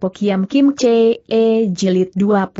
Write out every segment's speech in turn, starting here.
Pokiam Kim Che E Jilid 21.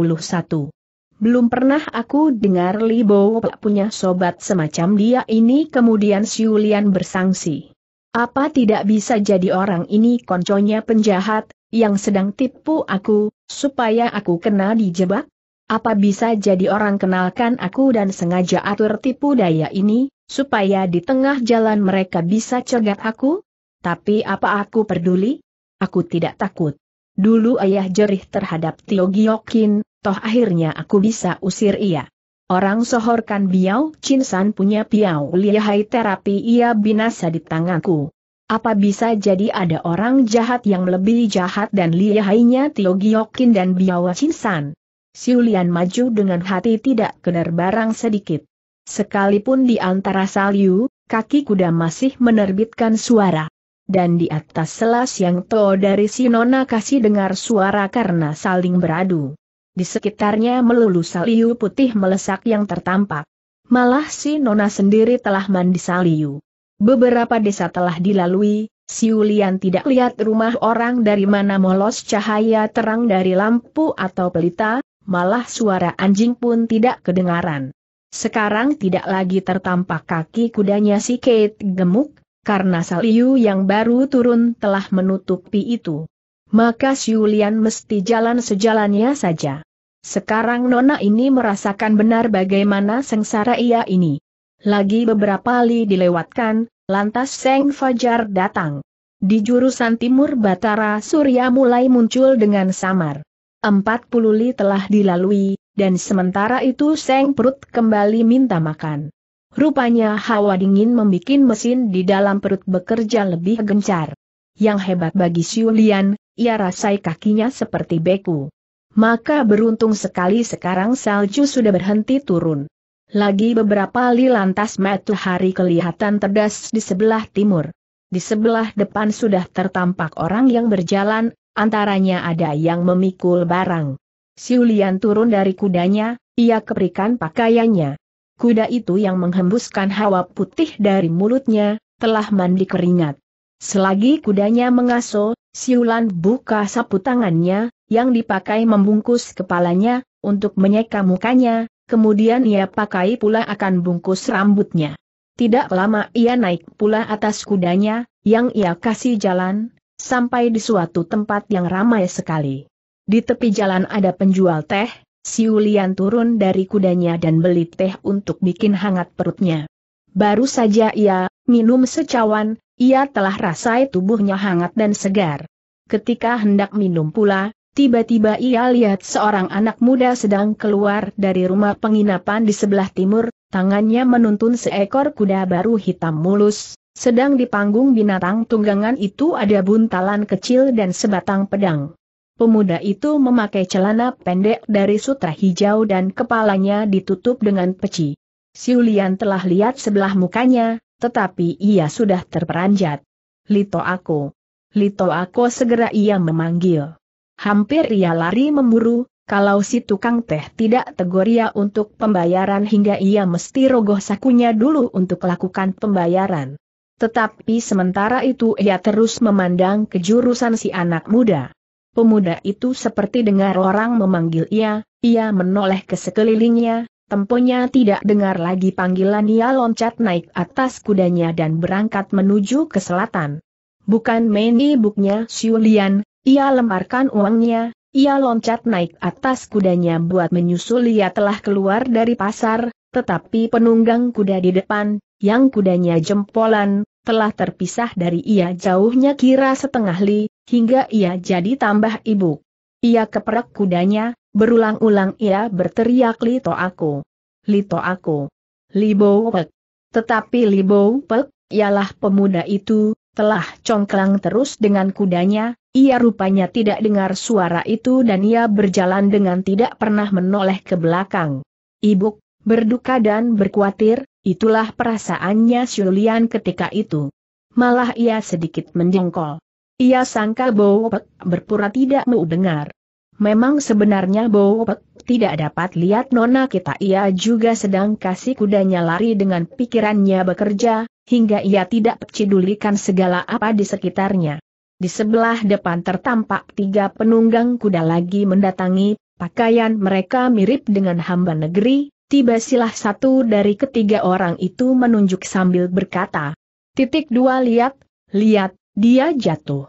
Belum pernah aku dengar Li Bo punya sobat semacam dia ini kemudian siulian bersangsi. Apa tidak bisa jadi orang ini konconya penjahat, yang sedang tipu aku, supaya aku kena dijebak? Apa bisa jadi orang kenalkan aku dan sengaja atur tipu daya ini, supaya di tengah jalan mereka bisa cegat aku? Tapi apa aku peduli? Aku tidak takut. Dulu ayah jerih terhadap Tio Giokin, toh akhirnya aku bisa usir ia. Orang sohorkan Biao Chinsan punya Piao lihai terapi ia binasa di tanganku. Apa bisa jadi ada orang jahat yang lebih jahat dan lihainya Tio Giokin dan Biao Chinsan? Siulian maju dengan hati tidak kener barang sedikit. Sekalipun di antara salyu, kaki kuda masih menerbitkan suara dan di atas selas yang To dari si nona kasih dengar suara karena saling beradu. Di sekitarnya melulu saliu putih melesak yang tertampak. Malah si Nona sendiri telah mandi saliu. Beberapa desa telah dilalui, si Siulian tidak lihat rumah orang dari mana molos cahaya terang dari lampu atau pelita, malah suara anjing pun tidak kedengaran. Sekarang tidak lagi tertampak kaki kudanya si Kate gemuk, karena Saliu yang baru turun telah menutupi itu. Maka Siulian mesti jalan sejalannya saja. Sekarang Nona ini merasakan benar bagaimana sengsara ia ini. Lagi beberapa li dilewatkan, lantas Seng Fajar datang. Di jurusan timur Batara Surya mulai muncul dengan samar. Empat puluh li telah dilalui, dan sementara itu Seng Perut kembali minta makan. Rupanya hawa dingin membuat mesin di dalam perut bekerja lebih gencar. Yang hebat bagi Siulian, ia rasai kakinya seperti beku. Maka beruntung sekali sekarang salju sudah berhenti turun. Lagi beberapa li lantas matahari kelihatan terdas di sebelah timur. Di sebelah depan sudah tertampak orang yang berjalan, antaranya ada yang memikul barang. Siulian turun dari kudanya, ia keperikan pakaiannya kuda itu yang menghembuskan hawa putih dari mulutnya, telah mandi keringat. Selagi kudanya mengaso, siulan buka sapu tangannya, yang dipakai membungkus kepalanya, untuk menyeka mukanya, kemudian ia pakai pula akan bungkus rambutnya. Tidak lama ia naik pula atas kudanya, yang ia kasih jalan, sampai di suatu tempat yang ramai sekali. Di tepi jalan ada penjual teh, Siulian turun dari kudanya dan beli teh untuk bikin hangat perutnya. Baru saja ia minum secawan, ia telah rasai tubuhnya hangat dan segar. Ketika hendak minum pula, tiba-tiba ia lihat seorang anak muda sedang keluar dari rumah penginapan di sebelah timur, tangannya menuntun seekor kuda baru hitam mulus, sedang di panggung binatang tunggangan itu ada buntalan kecil dan sebatang pedang. Pemuda itu memakai celana pendek dari sutra hijau dan kepalanya ditutup dengan peci. Siulian telah lihat sebelah mukanya, tetapi ia sudah terperanjat. Lito aku. Lito aku segera ia memanggil. Hampir ia lari memburu, kalau si tukang teh tidak tegur ia untuk pembayaran hingga ia mesti rogoh sakunya dulu untuk lakukan pembayaran. Tetapi sementara itu ia terus memandang kejurusan si anak muda. Pemuda itu seperti dengar orang memanggil ia, ia menoleh ke sekelilingnya, temponya tidak dengar lagi panggilan ia loncat naik atas kudanya dan berangkat menuju ke selatan. Bukan main buknya Siulian, ia lemparkan uangnya, ia loncat naik atas kudanya buat menyusul ia telah keluar dari pasar, tetapi penunggang kuda di depan, yang kudanya jempolan, telah terpisah dari ia jauhnya kira setengah li, hingga ia jadi tambah ibu. Ia keperak kudanya, berulang-ulang ia berteriak Lito aku. Lito aku. Libo Pek. Tetapi Libo Pek, ialah pemuda itu, telah congklang terus dengan kudanya, ia rupanya tidak dengar suara itu dan ia berjalan dengan tidak pernah menoleh ke belakang. Ibu, berduka dan berkuatir, itulah perasaannya Julian ketika itu. Malah ia sedikit menjengkol. Ia sangka Bowopek berpura tidak mau dengar. Memang sebenarnya Bowopek tidak dapat lihat nona kita ia juga sedang kasih kudanya lari dengan pikirannya bekerja, hingga ia tidak pecidulikan segala apa di sekitarnya. Di sebelah depan tertampak tiga penunggang kuda lagi mendatangi, pakaian mereka mirip dengan hamba negeri, tiba silah satu dari ketiga orang itu menunjuk sambil berkata, Titik dua lihat, lihat, dia jatuh.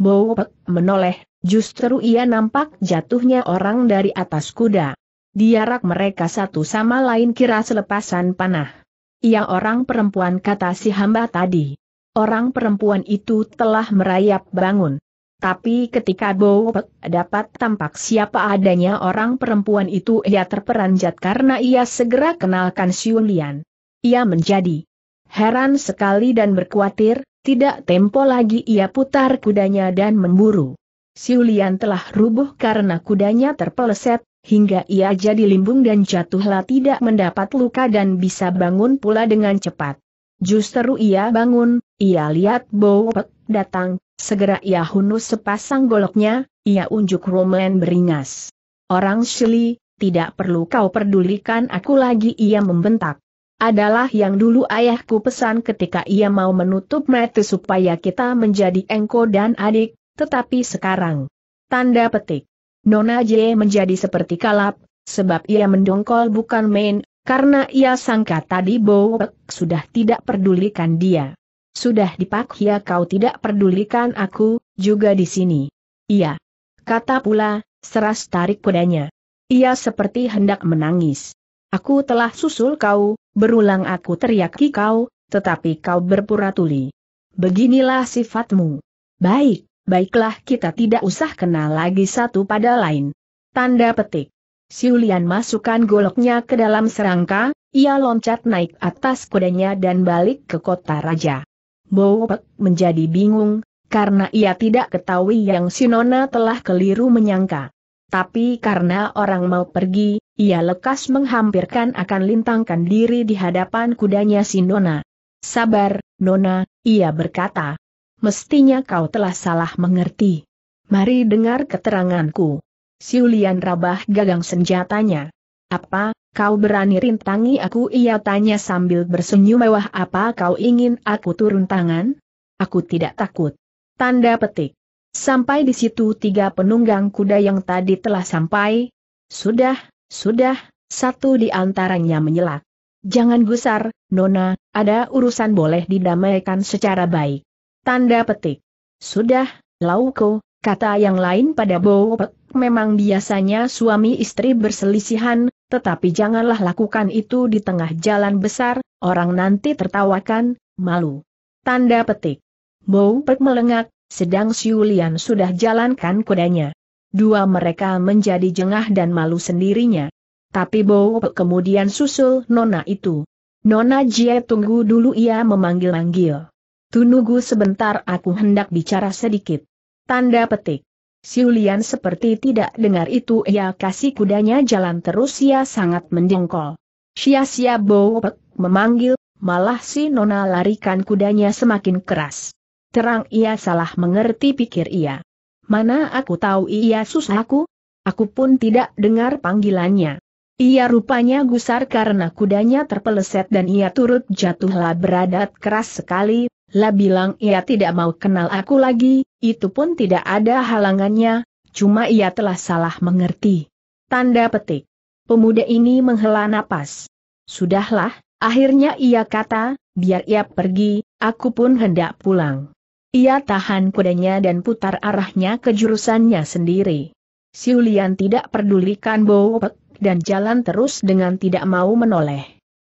Bowpek menoleh, justru ia nampak jatuhnya orang dari atas kuda. Diarak mereka satu sama lain kira selepasan panah. Ia orang perempuan kata si hamba tadi. Orang perempuan itu telah merayap bangun. Tapi ketika Bowpek dapat tampak siapa adanya orang perempuan itu ia terperanjat karena ia segera kenalkan Siulian. Ia menjadi heran sekali dan berkhawatir, tidak tempo lagi ia putar kudanya dan memburu. Siulian telah rubuh karena kudanya terpeleset, hingga ia jadi limbung dan jatuhlah tidak mendapat luka dan bisa bangun pula dengan cepat. Justru ia bangun, ia lihat Bowpek datang, segera ia hunus sepasang goloknya, ia unjuk Roman beringas. Orang Shili, tidak perlu kau pedulikan aku lagi ia membentak adalah yang dulu ayahku pesan ketika ia mau menutup mata supaya kita menjadi engko dan adik, tetapi sekarang. Tanda petik. Nona J menjadi seperti kalap, sebab ia mendongkol bukan main, karena ia sangka tadi Bowek sudah tidak pedulikan dia. Sudah ya kau tidak pedulikan aku, juga di sini. Iya. Kata pula, seras tarik kudanya. Ia seperti hendak menangis. Aku telah susul kau, Berulang aku teriaki kau, tetapi kau berpura tuli. Beginilah sifatmu. Baik, baiklah kita tidak usah kenal lagi satu pada lain. Tanda petik. Siulian masukkan goloknya ke dalam serangka, ia loncat naik atas kudanya dan balik ke kota raja. Bowopek menjadi bingung, karena ia tidak ketahui yang Sinona telah keliru menyangka. Tapi karena orang mau pergi, ia lekas menghampirkan akan lintangkan diri di hadapan kudanya si Nona. Sabar, Nona, ia berkata. Mestinya kau telah salah mengerti. Mari dengar keteranganku. Siulian Rabah gagang senjatanya. Apa, kau berani rintangi aku? Ia tanya sambil bersenyum mewah apa kau ingin aku turun tangan? Aku tidak takut. Tanda petik. Sampai di situ tiga penunggang kuda yang tadi telah sampai. Sudah, sudah, satu di antaranya menyelak. Jangan gusar, Nona, ada urusan boleh didamaikan secara baik. Tanda petik. Sudah, Lauko, kata yang lain pada Bopek. memang biasanya suami istri berselisihan, tetapi janganlah lakukan itu di tengah jalan besar, orang nanti tertawakan, malu. Tanda petik. Bopek melengak, sedang Siulian sudah jalankan kudanya. Dua mereka menjadi jengah dan malu sendirinya. Tapi Bowo kemudian susul Nona itu. Nona Jie tunggu dulu ia memanggil-manggil. Tunggu sebentar aku hendak bicara sedikit. Tanda petik. Siulian seperti tidak dengar itu ia kasih kudanya jalan terus ia sangat mendengkol. Sia-sia Bowo memanggil, malah si Nona larikan kudanya semakin keras terang ia salah mengerti pikir ia. Mana aku tahu ia susahku? Aku pun tidak dengar panggilannya. Ia rupanya gusar karena kudanya terpeleset dan ia turut jatuhlah beradat keras sekali, lah bilang ia tidak mau kenal aku lagi, itu pun tidak ada halangannya, cuma ia telah salah mengerti. Tanda petik. Pemuda ini menghela napas. Sudahlah, akhirnya ia kata, biar ia pergi, aku pun hendak pulang. Ia tahan kudanya dan putar arahnya ke jurusannya sendiri. Siulian tidak pedulikan Bowo dan jalan terus dengan tidak mau menoleh.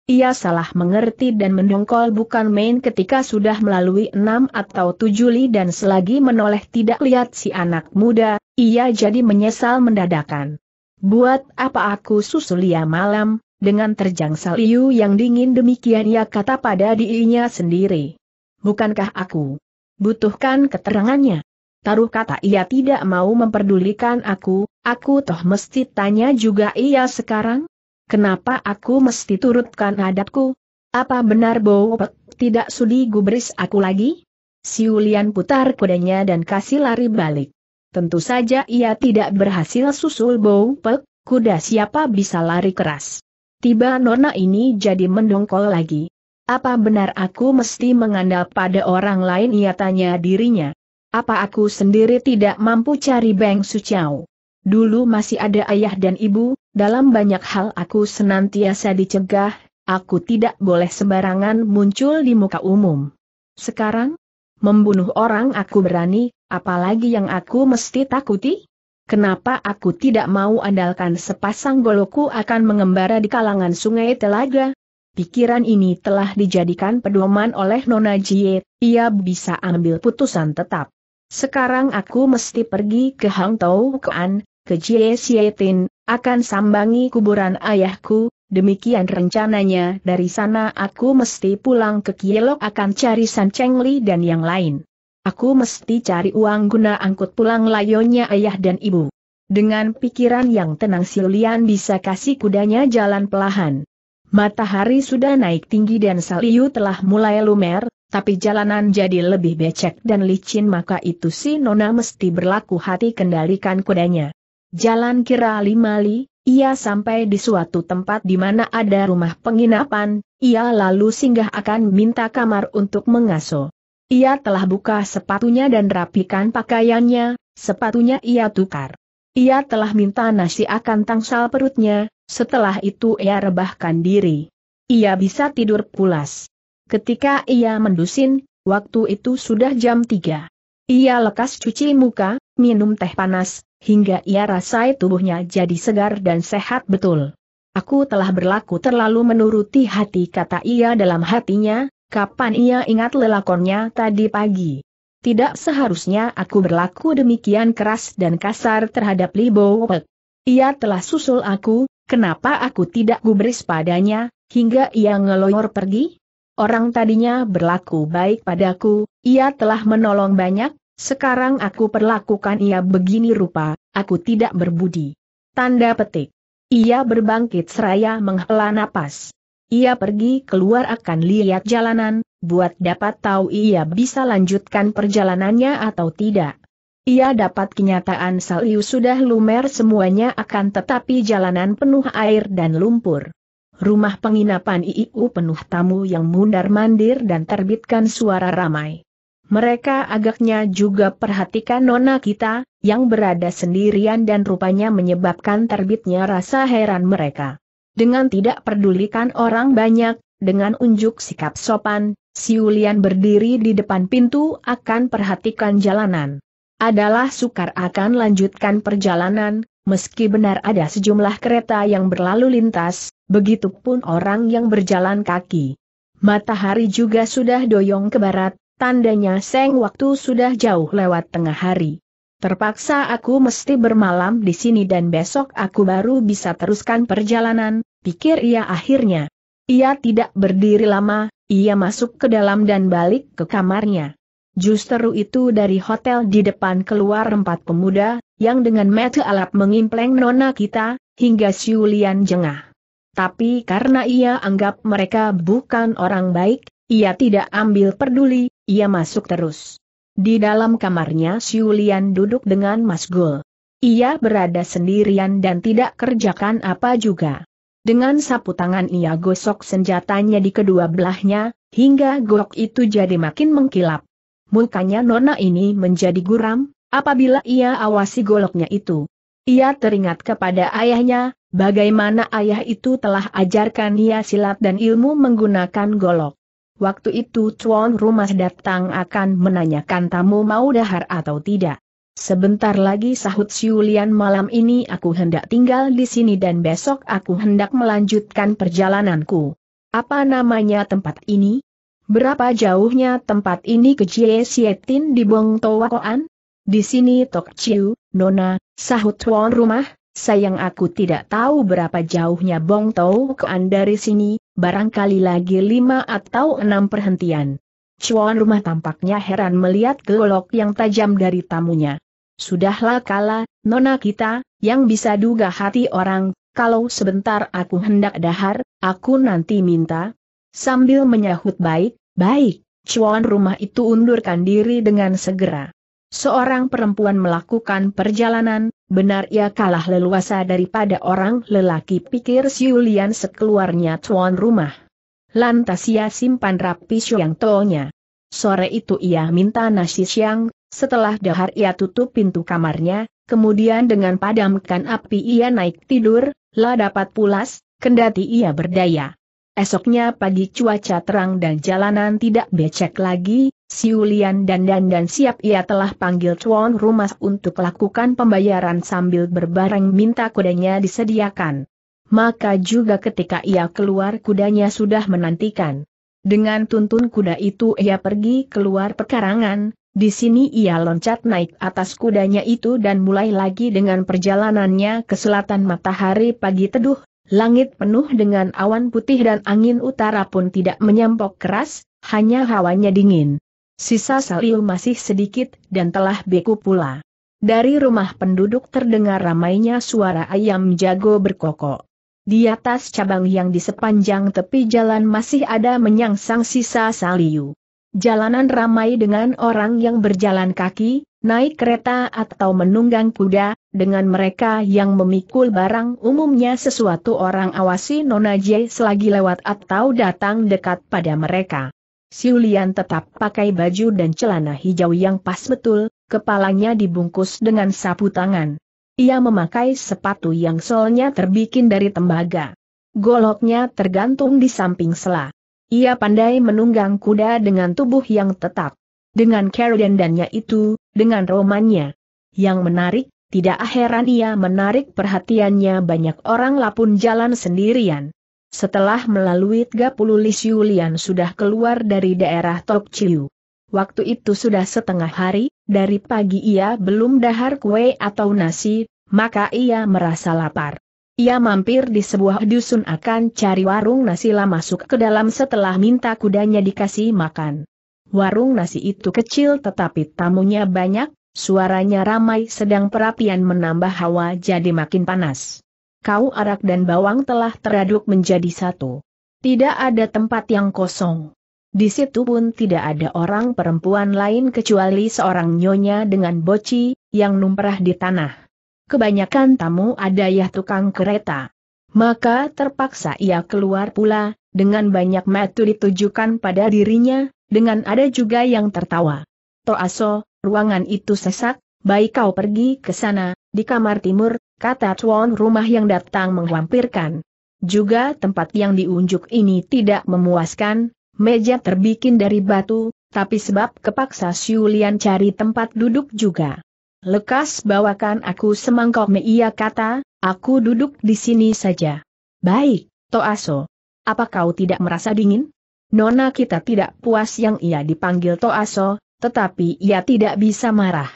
Ia salah mengerti dan mendongkol bukan main ketika sudah melalui enam atau tujuh li dan selagi menoleh tidak lihat si anak muda, ia jadi menyesal mendadakan. Buat apa aku susul ia malam, dengan terjang saliu yang dingin demikian ia kata pada dirinya sendiri. Bukankah aku Butuhkan keterangannya. Taruh kata ia tidak mau memperdulikan aku, aku toh mesti tanya juga ia sekarang? Kenapa aku mesti turutkan adatku? Apa benar Bowo tidak sudi gubris aku lagi? Siulian putar kudanya dan kasih lari balik. Tentu saja ia tidak berhasil susul Pek, kuda siapa bisa lari keras. Tiba nona ini jadi mendongkol lagi. Apa benar aku mesti mengandalkan pada orang lain ia tanya dirinya? Apa aku sendiri tidak mampu cari Beng suciau? Dulu masih ada ayah dan ibu, dalam banyak hal aku senantiasa dicegah, aku tidak boleh sembarangan muncul di muka umum. Sekarang? Membunuh orang aku berani, apalagi yang aku mesti takuti? Kenapa aku tidak mau andalkan sepasang goloku akan mengembara di kalangan sungai telaga, Pikiran ini telah dijadikan pedoman oleh Nona Jie, ia bisa ambil putusan tetap. Sekarang aku mesti pergi ke Hang Tau Kuan, ke Jie Sietin, akan sambangi kuburan ayahku, demikian rencananya dari sana aku mesti pulang ke Kielok akan cari San Cheng Li dan yang lain. Aku mesti cari uang guna angkut pulang layonya ayah dan ibu. Dengan pikiran yang tenang Silian bisa kasih kudanya jalan pelahan. Matahari sudah naik tinggi dan Saliu telah mulai lumer, tapi jalanan jadi lebih becek dan licin maka itu si Nona mesti berlaku hati kendalikan kudanya. Jalan kira lima li, ia sampai di suatu tempat di mana ada rumah penginapan, ia lalu singgah akan minta kamar untuk mengaso. Ia telah buka sepatunya dan rapikan pakaiannya, sepatunya ia tukar. Ia telah minta nasi akan tangsal perutnya, setelah itu ia rebahkan diri. Ia bisa tidur pulas. Ketika ia mendusin, waktu itu sudah jam 3. Ia lekas cuci muka, minum teh panas, hingga ia rasai tubuhnya jadi segar dan sehat betul. Aku telah berlaku terlalu menuruti hati kata ia dalam hatinya, kapan ia ingat lelakonnya tadi pagi. Tidak seharusnya aku berlaku demikian keras dan kasar terhadap Li Bo Ia telah susul aku, Kenapa aku tidak gubris padanya, hingga ia ngeloyor pergi? Orang tadinya berlaku baik padaku, ia telah menolong banyak, sekarang aku perlakukan ia begini rupa, aku tidak berbudi. Tanda petik. Ia berbangkit seraya menghela napas. Ia pergi keluar akan lihat jalanan, buat dapat tahu ia bisa lanjutkan perjalanannya atau tidak. Ia dapat kenyataan Saliu sudah lumer semuanya akan tetapi jalanan penuh air dan lumpur. Rumah penginapan IIU penuh tamu yang mundar-mandir dan terbitkan suara ramai. Mereka agaknya juga perhatikan nona kita, yang berada sendirian dan rupanya menyebabkan terbitnya rasa heran mereka. Dengan tidak pedulikan orang banyak, dengan unjuk sikap sopan, si Siulian berdiri di depan pintu akan perhatikan jalanan adalah sukar akan lanjutkan perjalanan, meski benar ada sejumlah kereta yang berlalu lintas, begitupun orang yang berjalan kaki. Matahari juga sudah doyong ke barat, tandanya seng waktu sudah jauh lewat tengah hari. Terpaksa aku mesti bermalam di sini dan besok aku baru bisa teruskan perjalanan, pikir ia akhirnya. Ia tidak berdiri lama, ia masuk ke dalam dan balik ke kamarnya. Justru itu dari hotel di depan keluar empat pemuda, yang dengan mata alap mengimpleng nona kita, hingga Siulian jengah. Tapi karena ia anggap mereka bukan orang baik, ia tidak ambil peduli, ia masuk terus. Di dalam kamarnya Siulian duduk dengan Mas Gul. Ia berada sendirian dan tidak kerjakan apa juga. Dengan sapu tangan ia gosok senjatanya di kedua belahnya, hingga gok itu jadi makin mengkilap mukanya nona ini menjadi guram, apabila ia awasi goloknya itu. Ia teringat kepada ayahnya, bagaimana ayah itu telah ajarkan ia silat dan ilmu menggunakan golok. Waktu itu tuan Rumah datang akan menanyakan tamu mau dahar atau tidak. Sebentar lagi sahut Siulian malam ini aku hendak tinggal di sini dan besok aku hendak melanjutkan perjalananku. Apa namanya tempat ini? Berapa jauhnya tempat ini ke Jie Sietin di Bong Koan? Di sini Tok Chiu, Nona, sahut tuan rumah, sayang aku tidak tahu berapa jauhnya Bong Koan dari sini, barangkali lagi lima atau enam perhentian. Cuan rumah tampaknya heran melihat golok yang tajam dari tamunya. Sudahlah kala, nona kita, yang bisa duga hati orang, kalau sebentar aku hendak dahar, aku nanti minta, Sambil menyahut baik, baik, cuan rumah itu undurkan diri dengan segera. Seorang perempuan melakukan perjalanan, benar ia kalah leluasa daripada orang lelaki pikir Siulian sekeluarnya tuan rumah. Lantas ia simpan rapi siang tonya. Sore itu ia minta nasi siang, setelah dahar ia tutup pintu kamarnya, kemudian dengan padamkan api ia naik tidur, lah dapat pulas, kendati ia berdaya. Esoknya pagi cuaca terang dan jalanan tidak becek lagi, Siulian dan Dandan siap ia telah panggil tuan rumah untuk lakukan pembayaran sambil berbareng minta kudanya disediakan. Maka juga ketika ia keluar kudanya sudah menantikan. Dengan tuntun kuda itu ia pergi keluar pekarangan, di sini ia loncat naik atas kudanya itu dan mulai lagi dengan perjalanannya ke selatan matahari pagi teduh Langit penuh dengan awan putih dan angin utara pun tidak menyampok keras, hanya hawanya dingin. Sisa saliu masih sedikit dan telah beku pula. Dari rumah penduduk terdengar ramainya suara ayam jago berkokok. Di atas cabang yang di sepanjang tepi jalan masih ada menyangsang sisa saliu. Jalanan ramai dengan orang yang berjalan kaki, naik kereta atau menunggang kuda, dengan mereka yang memikul barang umumnya sesuatu orang awasi Nona J selagi lewat atau datang dekat pada mereka. Siulian tetap pakai baju dan celana hijau yang pas betul, kepalanya dibungkus dengan sapu tangan. Ia memakai sepatu yang solnya terbikin dari tembaga. Goloknya tergantung di samping sela. Ia pandai menunggang kuda dengan tubuh yang tetap. Dengan Cardandannya itu, dengan romannya. Yang menarik, tidak heran ia menarik perhatiannya banyak orang lapun jalan sendirian. Setelah melalui 30 Lis Yulian sudah keluar dari daerah Tok Chiu. Waktu itu sudah setengah hari, dari pagi ia belum dahar kue atau nasi, maka ia merasa lapar. Ia mampir di sebuah dusun akan cari warung nasi lah masuk ke dalam setelah minta kudanya dikasih makan. Warung nasi itu kecil tetapi tamunya banyak, Suaranya ramai sedang perapian menambah hawa jadi makin panas. Kau arak dan bawang telah teraduk menjadi satu. Tidak ada tempat yang kosong. Di situ pun tidak ada orang perempuan lain kecuali seorang nyonya dengan boci, yang numperah di tanah. Kebanyakan tamu ada ya tukang kereta. Maka terpaksa ia keluar pula, dengan banyak metu ditujukan pada dirinya, dengan ada juga yang tertawa. Toaso, ruangan itu sesak, baik kau pergi ke sana, di kamar timur, kata tuan rumah yang datang menghampirkan. Juga tempat yang diunjuk ini tidak memuaskan, meja terbikin dari batu, tapi sebab kepaksa Siulian cari tempat duduk juga. Lekas bawakan aku semangkok ia kata, aku duduk di sini saja. Baik, Toaso. Apa kau tidak merasa dingin? Nona kita tidak puas yang ia dipanggil Toaso, tetapi ia tidak bisa marah.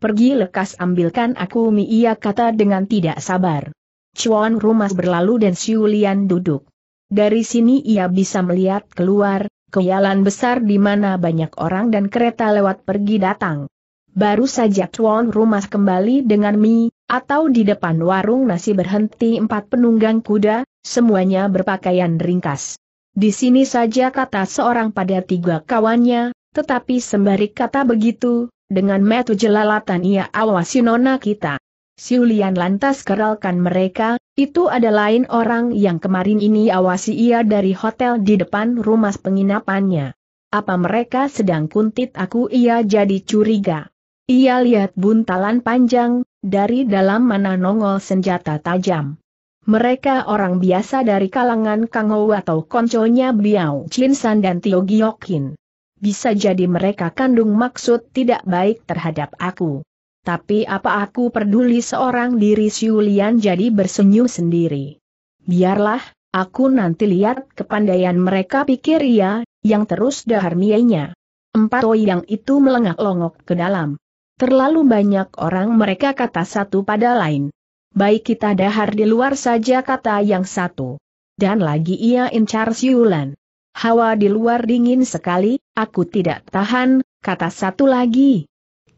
Pergi lekas ambilkan aku mi ia kata dengan tidak sabar. Chuan rumah berlalu dan Siulian duduk. Dari sini ia bisa melihat keluar, keyalan besar di mana banyak orang dan kereta lewat pergi datang. Baru saja Chuan rumah kembali dengan mi, atau di depan warung nasi berhenti empat penunggang kuda, semuanya berpakaian ringkas. Di sini saja kata seorang pada tiga kawannya, tetapi sembari kata begitu, dengan metu jelalatan ia awasi nona kita. Siulian lantas keralkan mereka, itu ada lain orang yang kemarin ini awasi ia dari hotel di depan rumah penginapannya. Apa mereka sedang kuntit aku ia jadi curiga. Ia lihat buntalan panjang, dari dalam mana nongol senjata tajam. Mereka orang biasa dari kalangan Kangou atau konconya Biao Chinsan dan Tio Giokin. Bisa jadi mereka kandung maksud tidak baik terhadap aku. Tapi apa aku peduli seorang diri Siulian jadi bersenyum sendiri. Biarlah, aku nanti lihat kepandaian mereka pikir ia, yang terus dahar mienya. Empat yang itu melengak longok ke dalam. Terlalu banyak orang mereka kata satu pada lain. Baik kita dahar di luar saja kata yang satu. Dan lagi ia incar Siulan. Hawa di luar dingin sekali, Aku tidak tahan, kata satu lagi.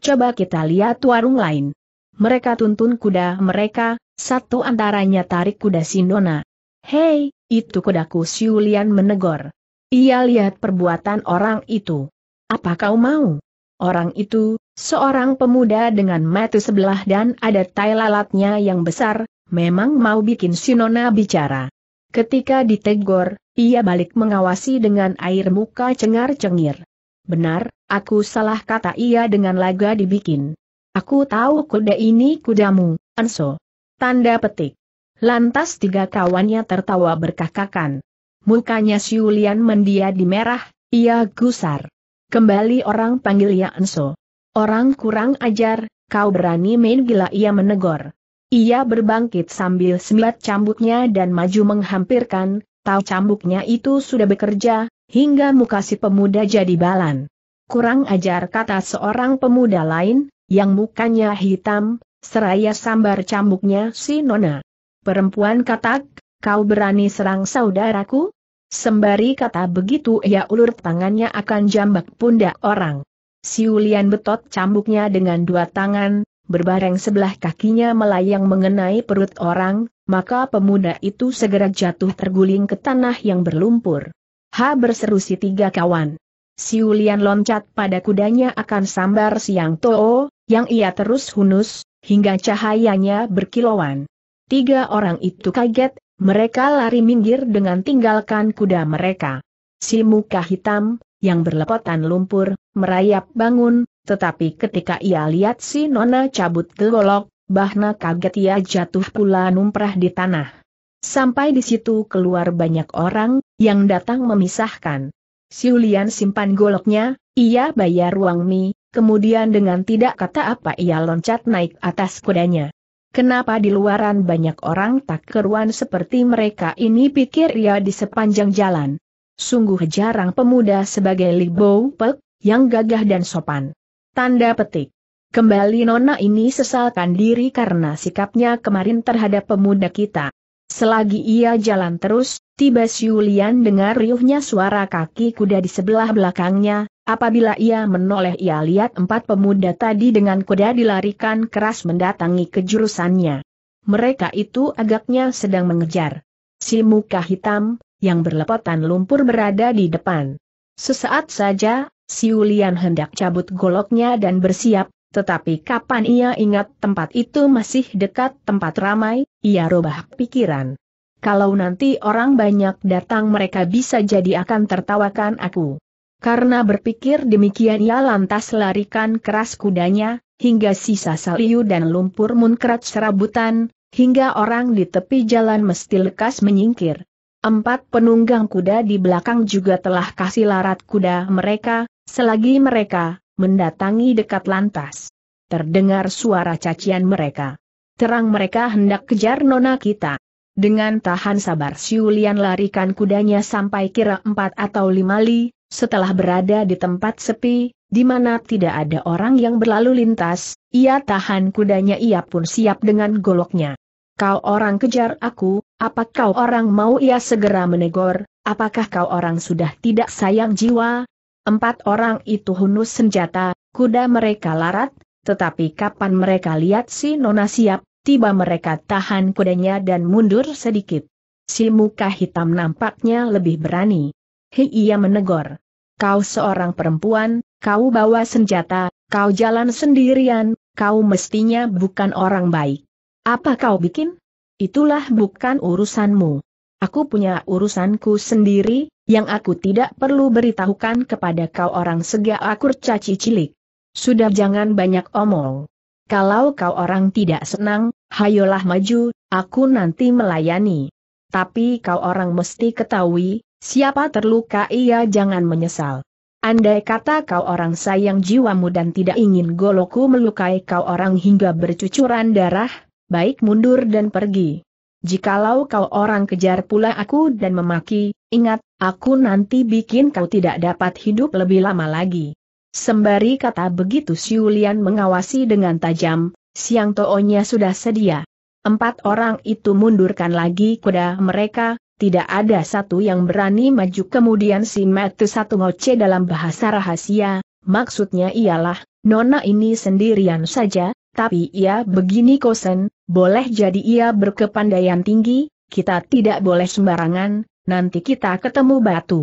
Coba kita lihat warung lain. Mereka tuntun kuda mereka, satu antaranya tarik kuda Sindona. Hei, itu kudaku Siulian menegor. Ia lihat perbuatan orang itu. Apa kau mau? Orang itu, seorang pemuda dengan mata sebelah dan ada tai lalatnya yang besar, memang mau bikin Sinona bicara. Ketika ditegor, ia balik mengawasi dengan air muka cengar-cengir. Benar, aku salah kata ia dengan laga dibikin. Aku tahu kuda ini kudamu, Anso. Tanda petik. Lantas tiga kawannya tertawa berkakakan. Mukanya Siulian di merah, ia gusar. Kembali orang panggil panggilnya Anso. Orang kurang ajar, kau berani main gila ia menegor. Ia berbangkit sambil semilat cambuknya dan maju menghampirkan, Tahu cambuknya itu sudah bekerja, hingga muka si pemuda jadi balan. Kurang ajar kata seorang pemuda lain, yang mukanya hitam, seraya sambar cambuknya si Nona. Perempuan katak, kau berani serang saudaraku? Sembari kata begitu ia ulur tangannya akan jambak pundak orang. Si Siulian betot cambuknya dengan dua tangan, berbareng sebelah kakinya melayang mengenai perut orang, maka pemuda itu segera jatuh terguling ke tanah yang berlumpur. Ha berseru si tiga kawan. Si Siulian loncat pada kudanya akan sambar siang Too, yang ia terus hunus, hingga cahayanya berkilauan. Tiga orang itu kaget, mereka lari minggir dengan tinggalkan kuda mereka. Si muka hitam, yang berlepotan lumpur, merayap bangun, tetapi ketika ia lihat si Nona cabut golok, bahna kaget ia jatuh pula numprah di tanah. Sampai di situ keluar banyak orang, yang datang memisahkan. Siulian simpan goloknya, ia bayar ruang mie, kemudian dengan tidak kata apa ia loncat naik atas kudanya. Kenapa di luaran banyak orang tak keruan seperti mereka ini pikir ia di sepanjang jalan. Sungguh jarang pemuda sebagai Bo Pek, yang gagah dan sopan. Tanda petik. Kembali Nona ini sesalkan diri karena sikapnya kemarin terhadap pemuda kita. Selagi ia jalan terus, tiba Siulian dengar riuhnya suara kaki kuda di sebelah belakangnya, apabila ia menoleh ia lihat empat pemuda tadi dengan kuda dilarikan keras mendatangi kejurusannya. Mereka itu agaknya sedang mengejar. Si muka hitam, yang berlepotan lumpur berada di depan. Sesaat saja, Siulian hendak cabut goloknya dan bersiap, tetapi kapan ia ingat tempat itu masih dekat tempat ramai, ia rubah pikiran. Kalau nanti orang banyak datang mereka bisa jadi akan tertawakan aku. Karena berpikir demikian ia lantas larikan keras kudanya, hingga sisa saliu dan lumpur munkrat serabutan, hingga orang di tepi jalan mesti lekas menyingkir. Empat penunggang kuda di belakang juga telah kasih larat kuda mereka, Selagi mereka mendatangi dekat lantas, terdengar suara cacian mereka. Terang mereka hendak kejar nona kita. Dengan tahan sabar Siulian larikan kudanya sampai kira empat atau lima li, setelah berada di tempat sepi, di mana tidak ada orang yang berlalu lintas, ia tahan kudanya ia pun siap dengan goloknya. Kau orang kejar aku, apa kau orang mau ia segera menegur, apakah kau orang sudah tidak sayang jiwa, Empat orang itu hunus senjata, kuda mereka larat, tetapi kapan mereka lihat si Nona siap, tiba mereka tahan kudanya dan mundur sedikit. Si muka hitam nampaknya lebih berani. Hei ia menegur. Kau seorang perempuan, kau bawa senjata, kau jalan sendirian, kau mestinya bukan orang baik. Apa kau bikin? Itulah bukan urusanmu. Aku punya urusanku sendiri, yang aku tidak perlu beritahukan kepada kau orang sega akur caci cilik. Sudah jangan banyak omong. Kalau kau orang tidak senang, hayolah maju, aku nanti melayani. Tapi kau orang mesti ketahui, siapa terluka ia jangan menyesal. Andai kata kau orang sayang jiwamu dan tidak ingin goloku melukai kau orang hingga bercucuran darah, baik mundur dan pergi. Jikalau kau orang kejar pula aku dan memaki, ingat, aku nanti bikin kau tidak dapat hidup lebih lama lagi. Sembari kata begitu Siulian mengawasi dengan tajam, siang toonya sudah sedia. Empat orang itu mundurkan lagi kuda mereka, tidak ada satu yang berani maju kemudian si Matu satu ngoce dalam bahasa rahasia, maksudnya ialah, Nona ini sendirian saja, tapi ia begini kosen, boleh jadi ia berkepandaian tinggi, kita tidak boleh sembarangan, nanti kita ketemu batu.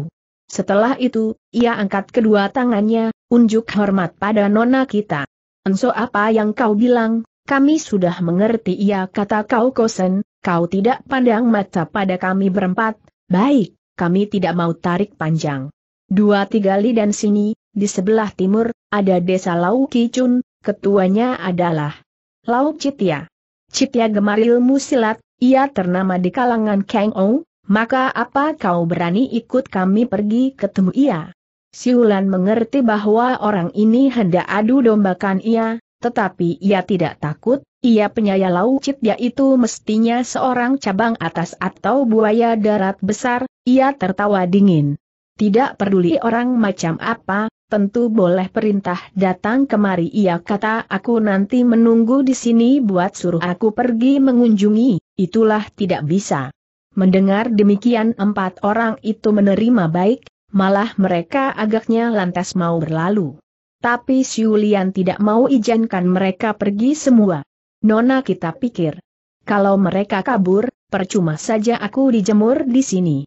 Setelah itu, ia angkat kedua tangannya, unjuk hormat pada nona kita. Enso apa yang kau bilang, kami sudah mengerti ia kata kau kosen, kau tidak pandang mata pada kami berempat, baik, kami tidak mau tarik panjang. Dua tiga li dan sini, di sebelah timur, ada desa Lau Kicun, ketuanya adalah Lau Citia. Cipta gemar ilmu silat, ia ternama di kalangan Kang Ong, maka apa kau berani ikut kami pergi ketemu ia? Siulan mengerti bahwa orang ini hendak adu dombakan ia, tetapi ia tidak takut, ia penyaya Cipta itu mestinya seorang cabang atas atau buaya darat besar, ia tertawa dingin. Tidak peduli orang macam apa, tentu boleh perintah datang kemari ia kata aku nanti menunggu di sini buat suruh aku pergi mengunjungi, itulah tidak bisa. Mendengar demikian empat orang itu menerima baik, malah mereka agaknya lantas mau berlalu. Tapi Siulian tidak mau izinkan mereka pergi semua. Nona kita pikir, kalau mereka kabur, percuma saja aku dijemur di sini.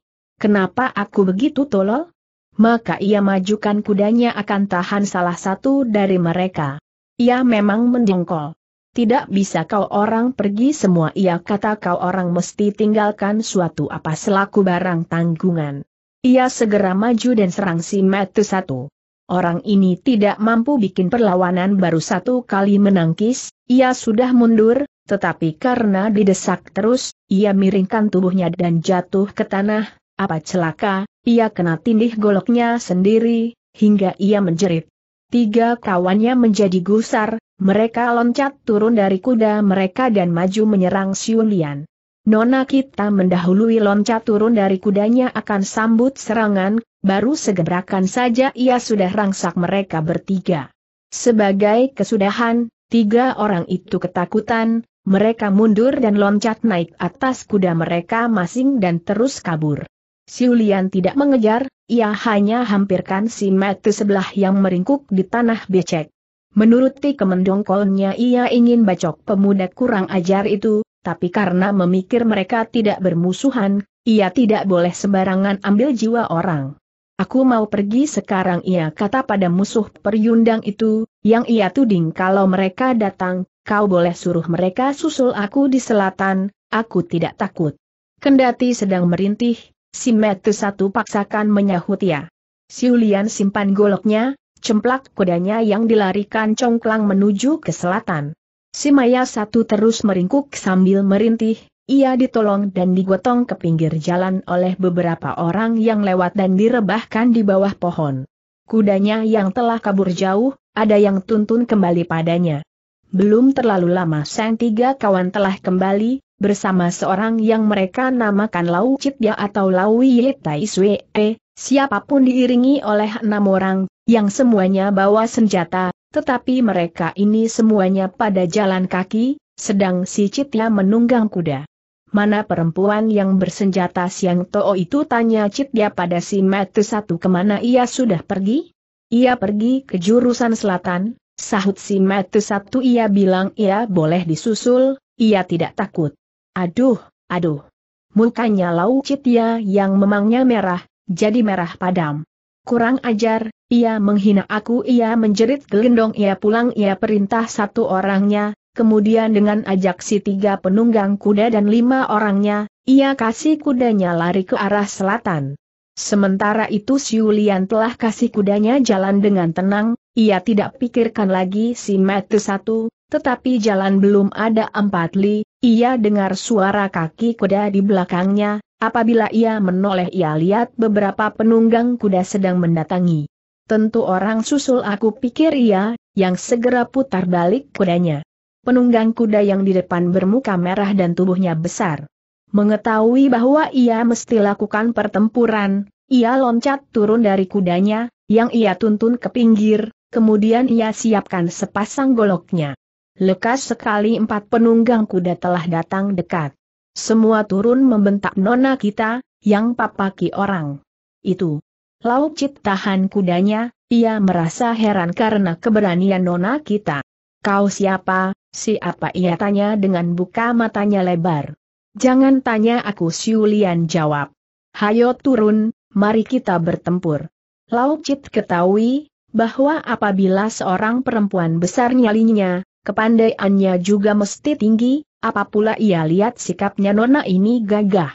Kenapa aku begitu tolol? Maka ia majukan kudanya akan tahan salah satu dari mereka. Ia memang mendongkol. Tidak bisa kau orang pergi semua ia kata kau orang mesti tinggalkan suatu apa selaku barang tanggungan. Ia segera maju dan serang si matu satu. Orang ini tidak mampu bikin perlawanan baru satu kali menangkis, ia sudah mundur, tetapi karena didesak terus, ia miringkan tubuhnya dan jatuh ke tanah, apa celaka, ia kena tindih goloknya sendiri, hingga ia menjerit. Tiga kawannya menjadi gusar, mereka loncat turun dari kuda mereka dan maju menyerang Siulian. Nona kita mendahului loncat turun dari kudanya akan sambut serangan, baru segebrakan saja ia sudah rangsak mereka bertiga. Sebagai kesudahan, tiga orang itu ketakutan, mereka mundur dan loncat naik atas kuda mereka masing dan terus kabur. Siulian tidak mengejar, ia hanya hampirkan si Mati sebelah yang meringkuk di tanah becek. Menuruti kemendongkolnya ia ingin bacok pemuda kurang ajar itu, tapi karena memikir mereka tidak bermusuhan, ia tidak boleh sembarangan ambil jiwa orang. Aku mau pergi sekarang ia kata pada musuh peryundang itu, yang ia tuding kalau mereka datang, kau boleh suruh mereka susul aku di selatan, aku tidak takut. Kendati sedang merintih, Si Metu satu paksakan menyahut ya. Siulian simpan goloknya, cemplak kudanya yang dilarikan congklang menuju ke selatan. Si Maya satu terus meringkuk sambil merintih, ia ditolong dan digotong ke pinggir jalan oleh beberapa orang yang lewat dan direbahkan di bawah pohon. Kudanya yang telah kabur jauh, ada yang tuntun kembali padanya. Belum terlalu lama sang tiga kawan telah kembali, bersama seorang yang mereka namakan Lau Chit ya atau Lau Ye Tai Sue, e, siapapun diiringi oleh enam orang, yang semuanya bawa senjata, tetapi mereka ini semuanya pada jalan kaki, sedang si Citya menunggang kuda. Mana perempuan yang bersenjata siang Too itu tanya Citya pada si Matu satu kemana ia sudah pergi? Ia pergi ke jurusan selatan, sahut si Matu satu ia bilang ia boleh disusul, ia tidak takut. Aduh, aduh. Mukanya Lau Citia yang memangnya merah, jadi merah padam. Kurang ajar, ia menghina aku ia menjerit gelendong ia pulang ia perintah satu orangnya, kemudian dengan ajak si tiga penunggang kuda dan lima orangnya, ia kasih kudanya lari ke arah selatan. Sementara itu Siulian telah kasih kudanya jalan dengan tenang, ia tidak pikirkan lagi si mati satu, tetapi jalan belum ada empat li, ia dengar suara kaki kuda di belakangnya, apabila ia menoleh ia lihat beberapa penunggang kuda sedang mendatangi. Tentu orang susul aku pikir ia, yang segera putar balik kudanya. Penunggang kuda yang di depan bermuka merah dan tubuhnya besar. Mengetahui bahwa ia mesti lakukan pertempuran, ia loncat turun dari kudanya, yang ia tuntun ke pinggir, kemudian ia siapkan sepasang goloknya. Lekas sekali empat penunggang kuda telah datang dekat. Semua turun membentak nona kita, yang papaki orang. Itu. Lauk Cip tahan kudanya, ia merasa heran karena keberanian nona kita. Kau siapa, siapa ia tanya dengan buka matanya lebar. Jangan tanya aku Siulian jawab. Hayo turun, mari kita bertempur. Lauk Cip ketahui, bahwa apabila seorang perempuan besar nyalinya, kepandaiannya juga mesti tinggi, apapula ia lihat sikapnya nona ini gagah.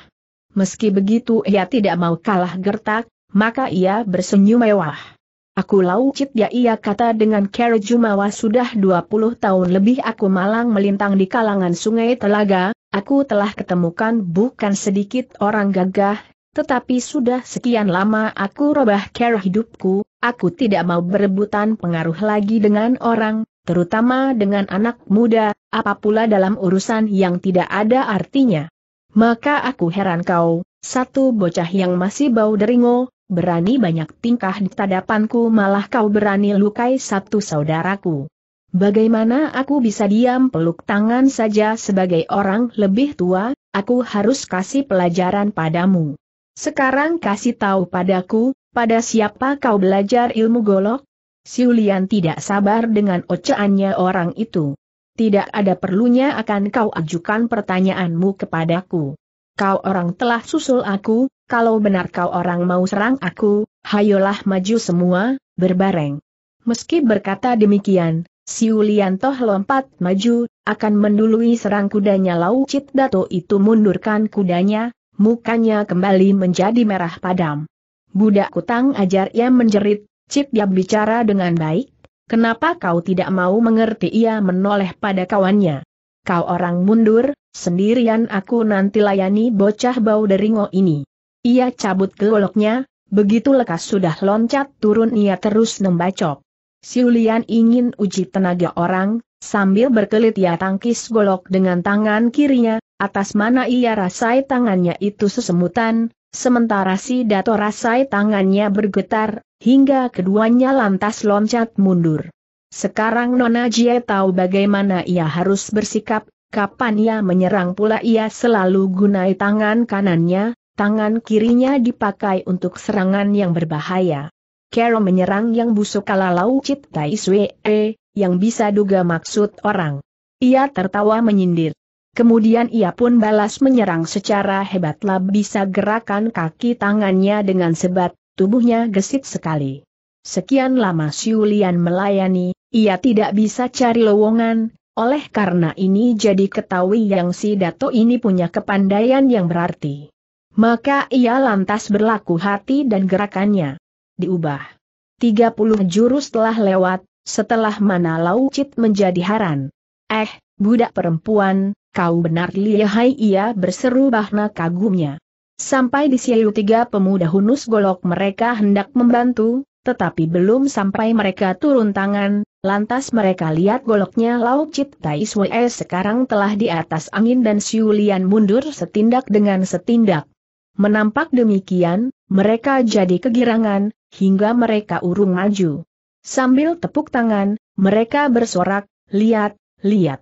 Meski begitu ia tidak mau kalah gertak, maka ia bersenyum mewah. Aku laucit ya ia kata dengan kera Jumawa sudah 20 tahun lebih aku malang melintang di kalangan sungai telaga, aku telah ketemukan bukan sedikit orang gagah, tetapi sudah sekian lama aku robah kera hidupku, Aku tidak mau berebutan pengaruh lagi dengan orang, terutama dengan anak muda, apapula dalam urusan yang tidak ada artinya. Maka aku heran kau, satu bocah yang masih bau deringo, berani banyak tingkah di hadapanku malah kau berani lukai satu saudaraku. Bagaimana aku bisa diam peluk tangan saja sebagai orang lebih tua, aku harus kasih pelajaran padamu. Sekarang kasih tahu padaku, pada siapa kau belajar ilmu golok? Siulian tidak sabar dengan oceannya orang itu. Tidak ada perlunya akan kau ajukan pertanyaanmu kepadaku. Kau orang telah susul aku, kalau benar kau orang mau serang aku, hayolah maju semua, berbareng. Meski berkata demikian, Siulian toh lompat maju, akan mendului serang kudanya Cit Dato itu mundurkan kudanya, mukanya kembali menjadi merah padam. Budak kutang ajar ia menjerit, Cip dia bicara dengan baik, kenapa kau tidak mau mengerti ia menoleh pada kawannya. Kau orang mundur, sendirian aku nanti layani bocah bau deringo ini. Ia cabut goloknya, begitu lekas sudah loncat turun ia terus nembacok. Siulian ingin uji tenaga orang, sambil berkelit ia tangkis golok dengan tangan kirinya, atas mana ia rasai tangannya itu sesemutan, Sementara si Dato Rasai tangannya bergetar, hingga keduanya lantas loncat mundur. Sekarang Nona Jie tahu bagaimana ia harus bersikap, kapan ia menyerang pula ia selalu gunai tangan kanannya, tangan kirinya dipakai untuk serangan yang berbahaya. Carol menyerang yang busuk kala laucit Tai eh, yang bisa duga maksud orang. Ia tertawa menyindir. Kemudian ia pun balas menyerang secara hebatlah bisa gerakan kaki tangannya dengan sebat, tubuhnya gesit sekali. Sekian lama Siulian melayani, ia tidak bisa cari lowongan, oleh karena ini jadi ketahui yang si Dato ini punya kepandaian yang berarti. Maka ia lantas berlaku hati dan gerakannya. Diubah. 30 jurus telah lewat, setelah mana Laucit menjadi haran. Eh, Budak perempuan, kau benar lihai ia berseru bahna kagumnya. Sampai di siayu tiga pemuda hunus golok mereka hendak membantu, tetapi belum sampai mereka turun tangan, lantas mereka lihat goloknya lauk cipta Tai e sekarang telah di atas angin dan siulian mundur setindak dengan setindak. Menampak demikian, mereka jadi kegirangan, hingga mereka urung maju. Sambil tepuk tangan, mereka bersorak, lihat, lihat.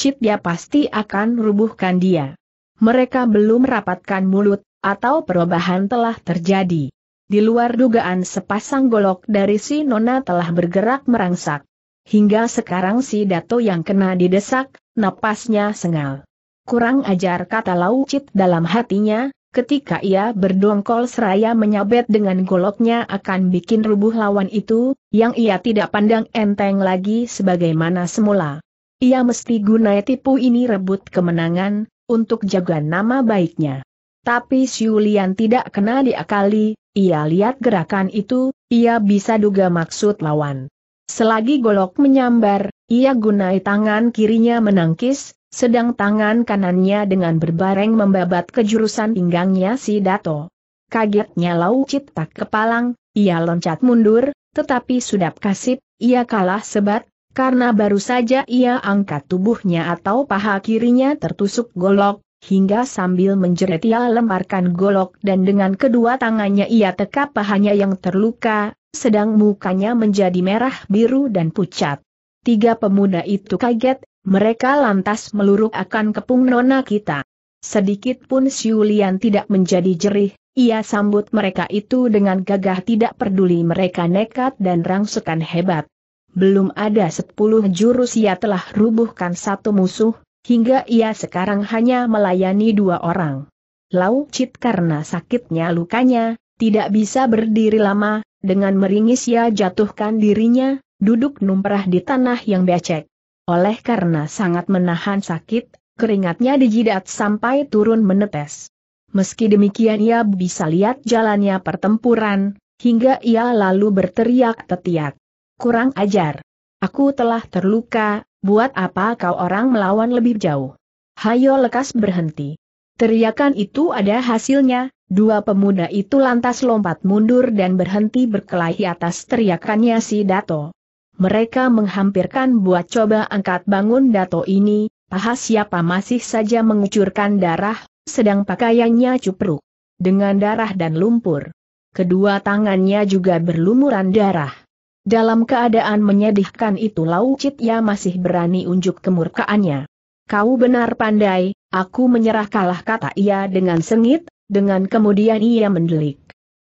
Cip dia pasti akan rubuhkan dia. Mereka belum rapatkan mulut, atau perubahan telah terjadi. Di luar dugaan sepasang golok dari si Nona telah bergerak merangsak. Hingga sekarang si Dato yang kena didesak, napasnya sengal. Kurang ajar kata Lau Cip dalam hatinya, ketika ia berdongkol seraya menyabet dengan goloknya akan bikin rubuh lawan itu, yang ia tidak pandang enteng lagi sebagaimana semula. Ia mesti gunai tipu ini rebut kemenangan, untuk jaga nama baiknya. Tapi Siulian tidak kena diakali, ia lihat gerakan itu, ia bisa duga maksud lawan. Selagi golok menyambar, ia gunai tangan kirinya menangkis, sedang tangan kanannya dengan berbareng membabat ke jurusan pinggangnya si Dato. Kagetnya Lau Cit tak kepalang, ia loncat mundur, tetapi sudah kasip, ia kalah sebat, karena baru saja ia angkat tubuhnya atau paha kirinya tertusuk golok, hingga sambil menjerit ia lemparkan golok dan dengan kedua tangannya ia tekap pahanya yang terluka, sedang mukanya menjadi merah biru dan pucat. Tiga pemuda itu kaget, mereka lantas meluruk akan kepung nona kita. Sedikit pun Siulian tidak menjadi jerih, ia sambut mereka itu dengan gagah tidak peduli mereka nekat dan rangsukan hebat belum ada sepuluh jurus ia telah rubuhkan satu musuh, hingga ia sekarang hanya melayani dua orang. Lau Cit karena sakitnya lukanya, tidak bisa berdiri lama, dengan meringis ia jatuhkan dirinya, duduk numprah di tanah yang becek. Oleh karena sangat menahan sakit, keringatnya di sampai turun menetes. Meski demikian ia bisa lihat jalannya pertempuran, hingga ia lalu berteriak tetiak kurang ajar. Aku telah terluka, buat apa kau orang melawan lebih jauh? Hayo lekas berhenti. Teriakan itu ada hasilnya, dua pemuda itu lantas lompat mundur dan berhenti berkelahi atas teriakannya si Dato. Mereka menghampirkan buat coba angkat bangun Dato ini, paha siapa masih saja mengucurkan darah, sedang pakaiannya cupruk. Dengan darah dan lumpur. Kedua tangannya juga berlumuran darah. Dalam keadaan menyedihkan itu Lau ya masih berani unjuk kemurkaannya. Kau benar pandai, aku menyerah kalah kata ia dengan sengit, dengan kemudian ia mendelik.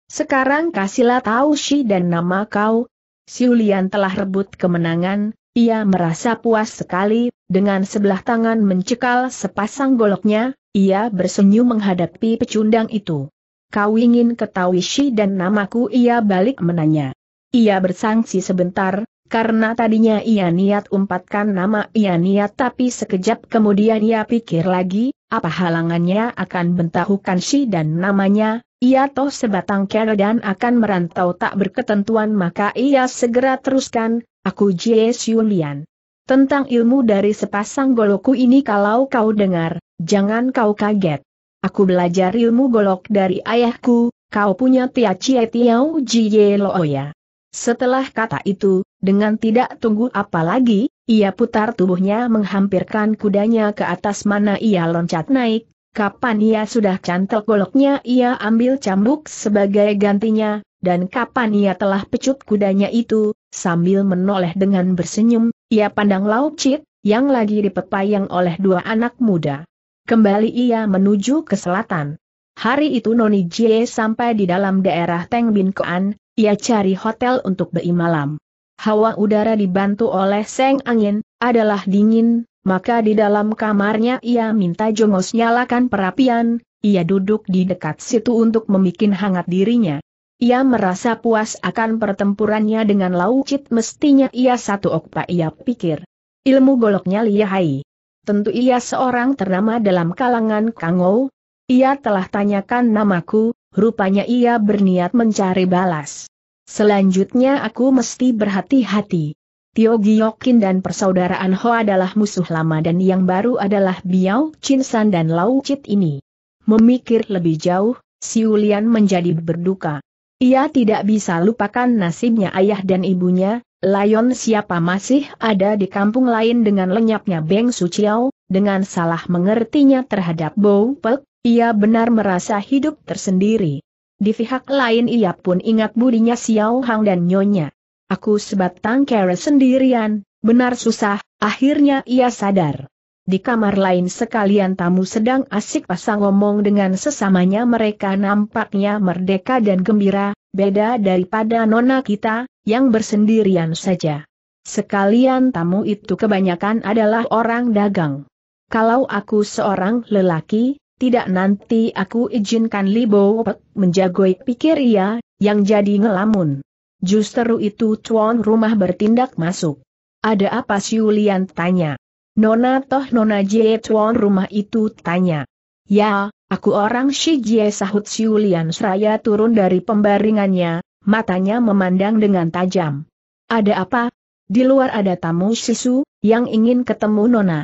Sekarang kasihlah tahu si dan nama kau. Siulian telah rebut kemenangan, ia merasa puas sekali, dengan sebelah tangan mencekal sepasang goloknya, ia bersenyum menghadapi pecundang itu. Kau ingin ketahui si dan namaku ia balik menanya. Ia bersangsi sebentar, karena tadinya ia niat umpatkan nama ia niat tapi sekejap kemudian ia pikir lagi, apa halangannya akan bentahukan si dan namanya, ia toh sebatang kera dan akan merantau tak berketentuan maka ia segera teruskan, aku J.S. Yulian. Tentang ilmu dari sepasang goloku ini kalau kau dengar, jangan kau kaget. Aku belajar ilmu golok dari ayahku, kau punya Tia Cie Tiao Jie Loya. Setelah kata itu, dengan tidak tunggu apa lagi, ia putar tubuhnya menghampirkan kudanya ke atas mana ia loncat naik, kapan ia sudah cantel goloknya ia ambil cambuk sebagai gantinya, dan kapan ia telah pecut kudanya itu, sambil menoleh dengan bersenyum, ia pandang Lauk Cit, yang lagi dipepayang oleh dua anak muda. Kembali ia menuju ke selatan. Hari itu Noni Jie sampai di dalam daerah Teng Bin Koan, ia cari hotel untuk bei malam. Hawa udara dibantu oleh seng angin, adalah dingin, maka di dalam kamarnya ia minta Jongos nyalakan perapian, ia duduk di dekat situ untuk membuat hangat dirinya. Ia merasa puas akan pertempurannya dengan Laucit mestinya ia satu okpa ia pikir. Ilmu goloknya lihai. Tentu ia seorang ternama dalam kalangan Kangou. Ia telah tanyakan namaku, Rupanya ia berniat mencari balas. Selanjutnya aku mesti berhati-hati. Tio Giokin dan persaudaraan Ho adalah musuh lama dan yang baru adalah Biao Chinsan dan Lau Chit ini. Memikir lebih jauh, Si Siulian menjadi berduka. Ia tidak bisa lupakan nasibnya ayah dan ibunya, Lion siapa masih ada di kampung lain dengan lenyapnya Beng Suciao, dengan salah mengertinya terhadap Bow Pek, ia benar merasa hidup tersendiri. Di pihak lain ia pun ingat budinya Xiao Hang dan Nyonya. Aku sebatang kere sendirian, benar susah, akhirnya ia sadar. Di kamar lain sekalian tamu sedang asik pasang ngomong dengan sesamanya mereka nampaknya merdeka dan gembira, beda daripada nona kita, yang bersendirian saja. Sekalian tamu itu kebanyakan adalah orang dagang. Kalau aku seorang lelaki, tidak nanti aku izinkan Libo Wopek menjagoi pikir ia, yang jadi ngelamun. Justru itu tuan rumah bertindak masuk. Ada apa Siulian tanya. Nona toh Nona Jie tuan rumah itu tanya. Ya, aku orang Si Jie sahut Siulian seraya turun dari pembaringannya, matanya memandang dengan tajam. Ada apa? Di luar ada tamu Sisu, yang ingin ketemu Nona.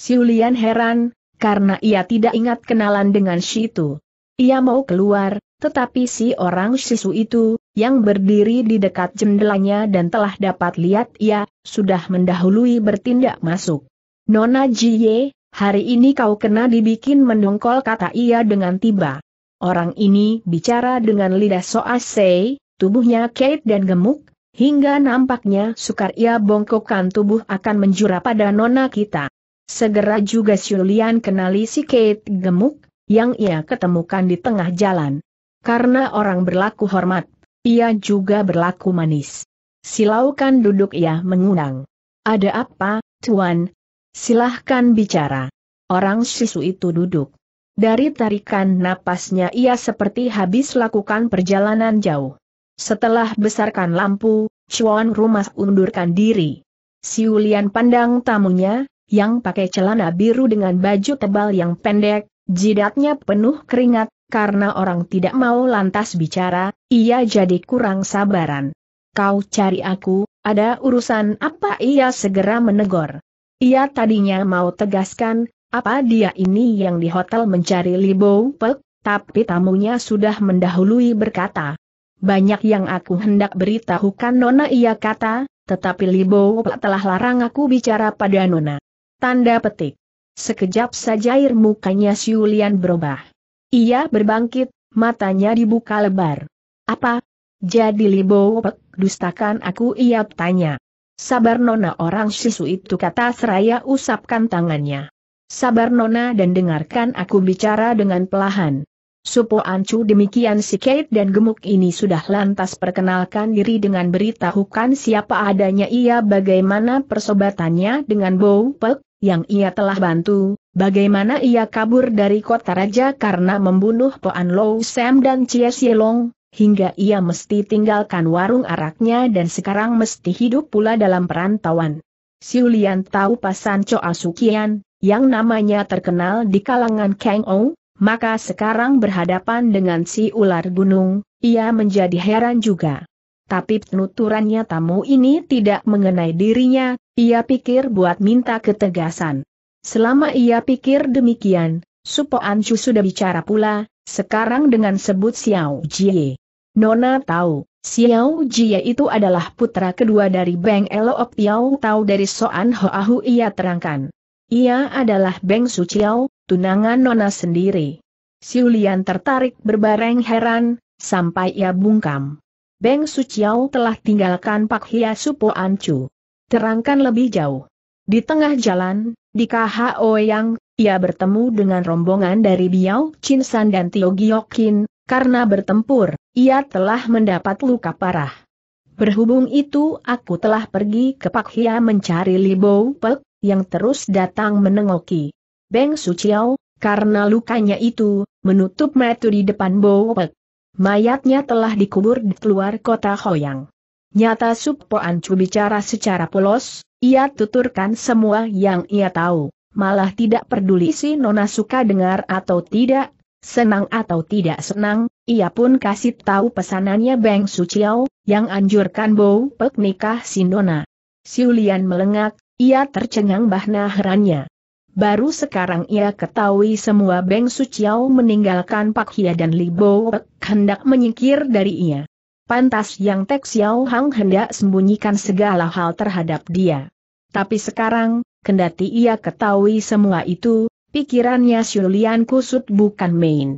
Siulian heran, karena ia tidak ingat kenalan dengan itu, Ia mau keluar, tetapi si orang sisu itu, yang berdiri di dekat jendelanya dan telah dapat lihat ia, sudah mendahului bertindak masuk. Nona Jie, hari ini kau kena dibikin mendongkol kata ia dengan tiba. Orang ini bicara dengan lidah soasei, tubuhnya kait dan gemuk, hingga nampaknya sukar ia bongkokkan tubuh akan menjura pada nona kita. Segera juga Xulian kenali si Kate gemuk, yang ia ketemukan di tengah jalan. Karena orang berlaku hormat, ia juga berlaku manis. Silaukan duduk ia mengundang. Ada apa, Tuan? Silahkan bicara. Orang sisu itu duduk. Dari tarikan napasnya ia seperti habis lakukan perjalanan jauh. Setelah besarkan lampu, Chuan rumah undurkan diri. Siulian pandang tamunya, yang pakai celana biru dengan baju tebal yang pendek, jidatnya penuh keringat, karena orang tidak mau lantas bicara, ia jadi kurang sabaran. Kau cari aku, ada urusan apa ia segera menegur. Ia tadinya mau tegaskan, apa dia ini yang di hotel mencari Libo Pek, tapi tamunya sudah mendahului berkata. Banyak yang aku hendak beritahukan Nona ia kata, tetapi Libo Pek telah larang aku bicara pada Nona. Tanda petik. Sekejap saja air mukanya Siulian berubah. Ia berbangkit, matanya dibuka lebar. Apa? Jadi Libowek, dustakan aku ia tanya. Sabar nona orang sisu itu kata seraya usapkan tangannya. Sabar nona dan dengarkan aku bicara dengan pelahan. Supo Ancu demikian si Kate dan gemuk ini sudah lantas perkenalkan diri dengan beritahukan siapa adanya ia bagaimana persobatannya dengan Bow yang ia telah bantu, bagaimana ia kabur dari kota raja karena membunuh Poan Lou Sam dan Chia Sielong, hingga ia mesti tinggalkan warung araknya dan sekarang mesti hidup pula dalam perantauan. Siulian tahu pasan Choa Sukian, yang namanya terkenal di kalangan Kang Ou, maka sekarang berhadapan dengan si ular gunung, ia menjadi heran juga. Tapi penuturannya tamu ini tidak mengenai dirinya, ia pikir buat minta ketegasan. Selama ia pikir demikian, Supo Anshu sudah bicara pula, sekarang dengan sebut Xiao Jie. Nona tahu, Xiao Jie itu adalah putra kedua dari Beng Elo Piao Tau dari Soan Hoahu ia terangkan. Ia adalah Beng Su Chiao, tunangan Nona sendiri. Siulian tertarik berbareng heran, sampai ia bungkam. Beng Suciao telah tinggalkan Pak Hia Supo Ancu. Terangkan lebih jauh. Di tengah jalan, di KHO yang, ia bertemu dengan rombongan dari Biao Chinsan dan Tio Giokin, karena bertempur, ia telah mendapat luka parah. Berhubung itu aku telah pergi ke Pak Hia mencari Libo Pek, yang terus datang menengoki. Beng Suciao, karena lukanya itu, menutup mata di depan Bo Pek. Mayatnya telah dikubur di luar kota Hoyang. Nyata Po Ancu bicara secara polos, ia tuturkan semua yang ia tahu, malah tidak peduli si Nona suka dengar atau tidak, senang atau tidak senang, ia pun kasih tahu pesanannya Beng Suciaw, yang anjurkan bau pek nikah si Nona. Siulian melengak, ia tercengang bahna herannya. Baru sekarang ia ketahui semua Beng Suciao meninggalkan Pak Hia dan Li Bo hendak menyingkir dari ia. Pantas yang Tek Xiao Hang hendak sembunyikan segala hal terhadap dia. Tapi sekarang, kendati ia ketahui semua itu, pikirannya Shulian kusut bukan main.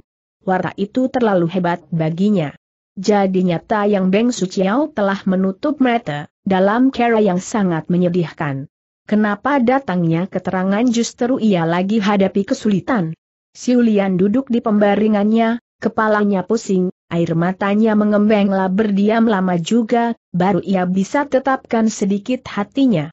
Warta itu terlalu hebat baginya. Jadi nyata yang Beng Suciao telah menutup mata, dalam cara yang sangat menyedihkan. Kenapa datangnya keterangan justru ia lagi hadapi kesulitan? Siulian duduk di pembaringannya, kepalanya pusing, air matanya mengembanglah berdiam lama juga, baru ia bisa tetapkan sedikit hatinya.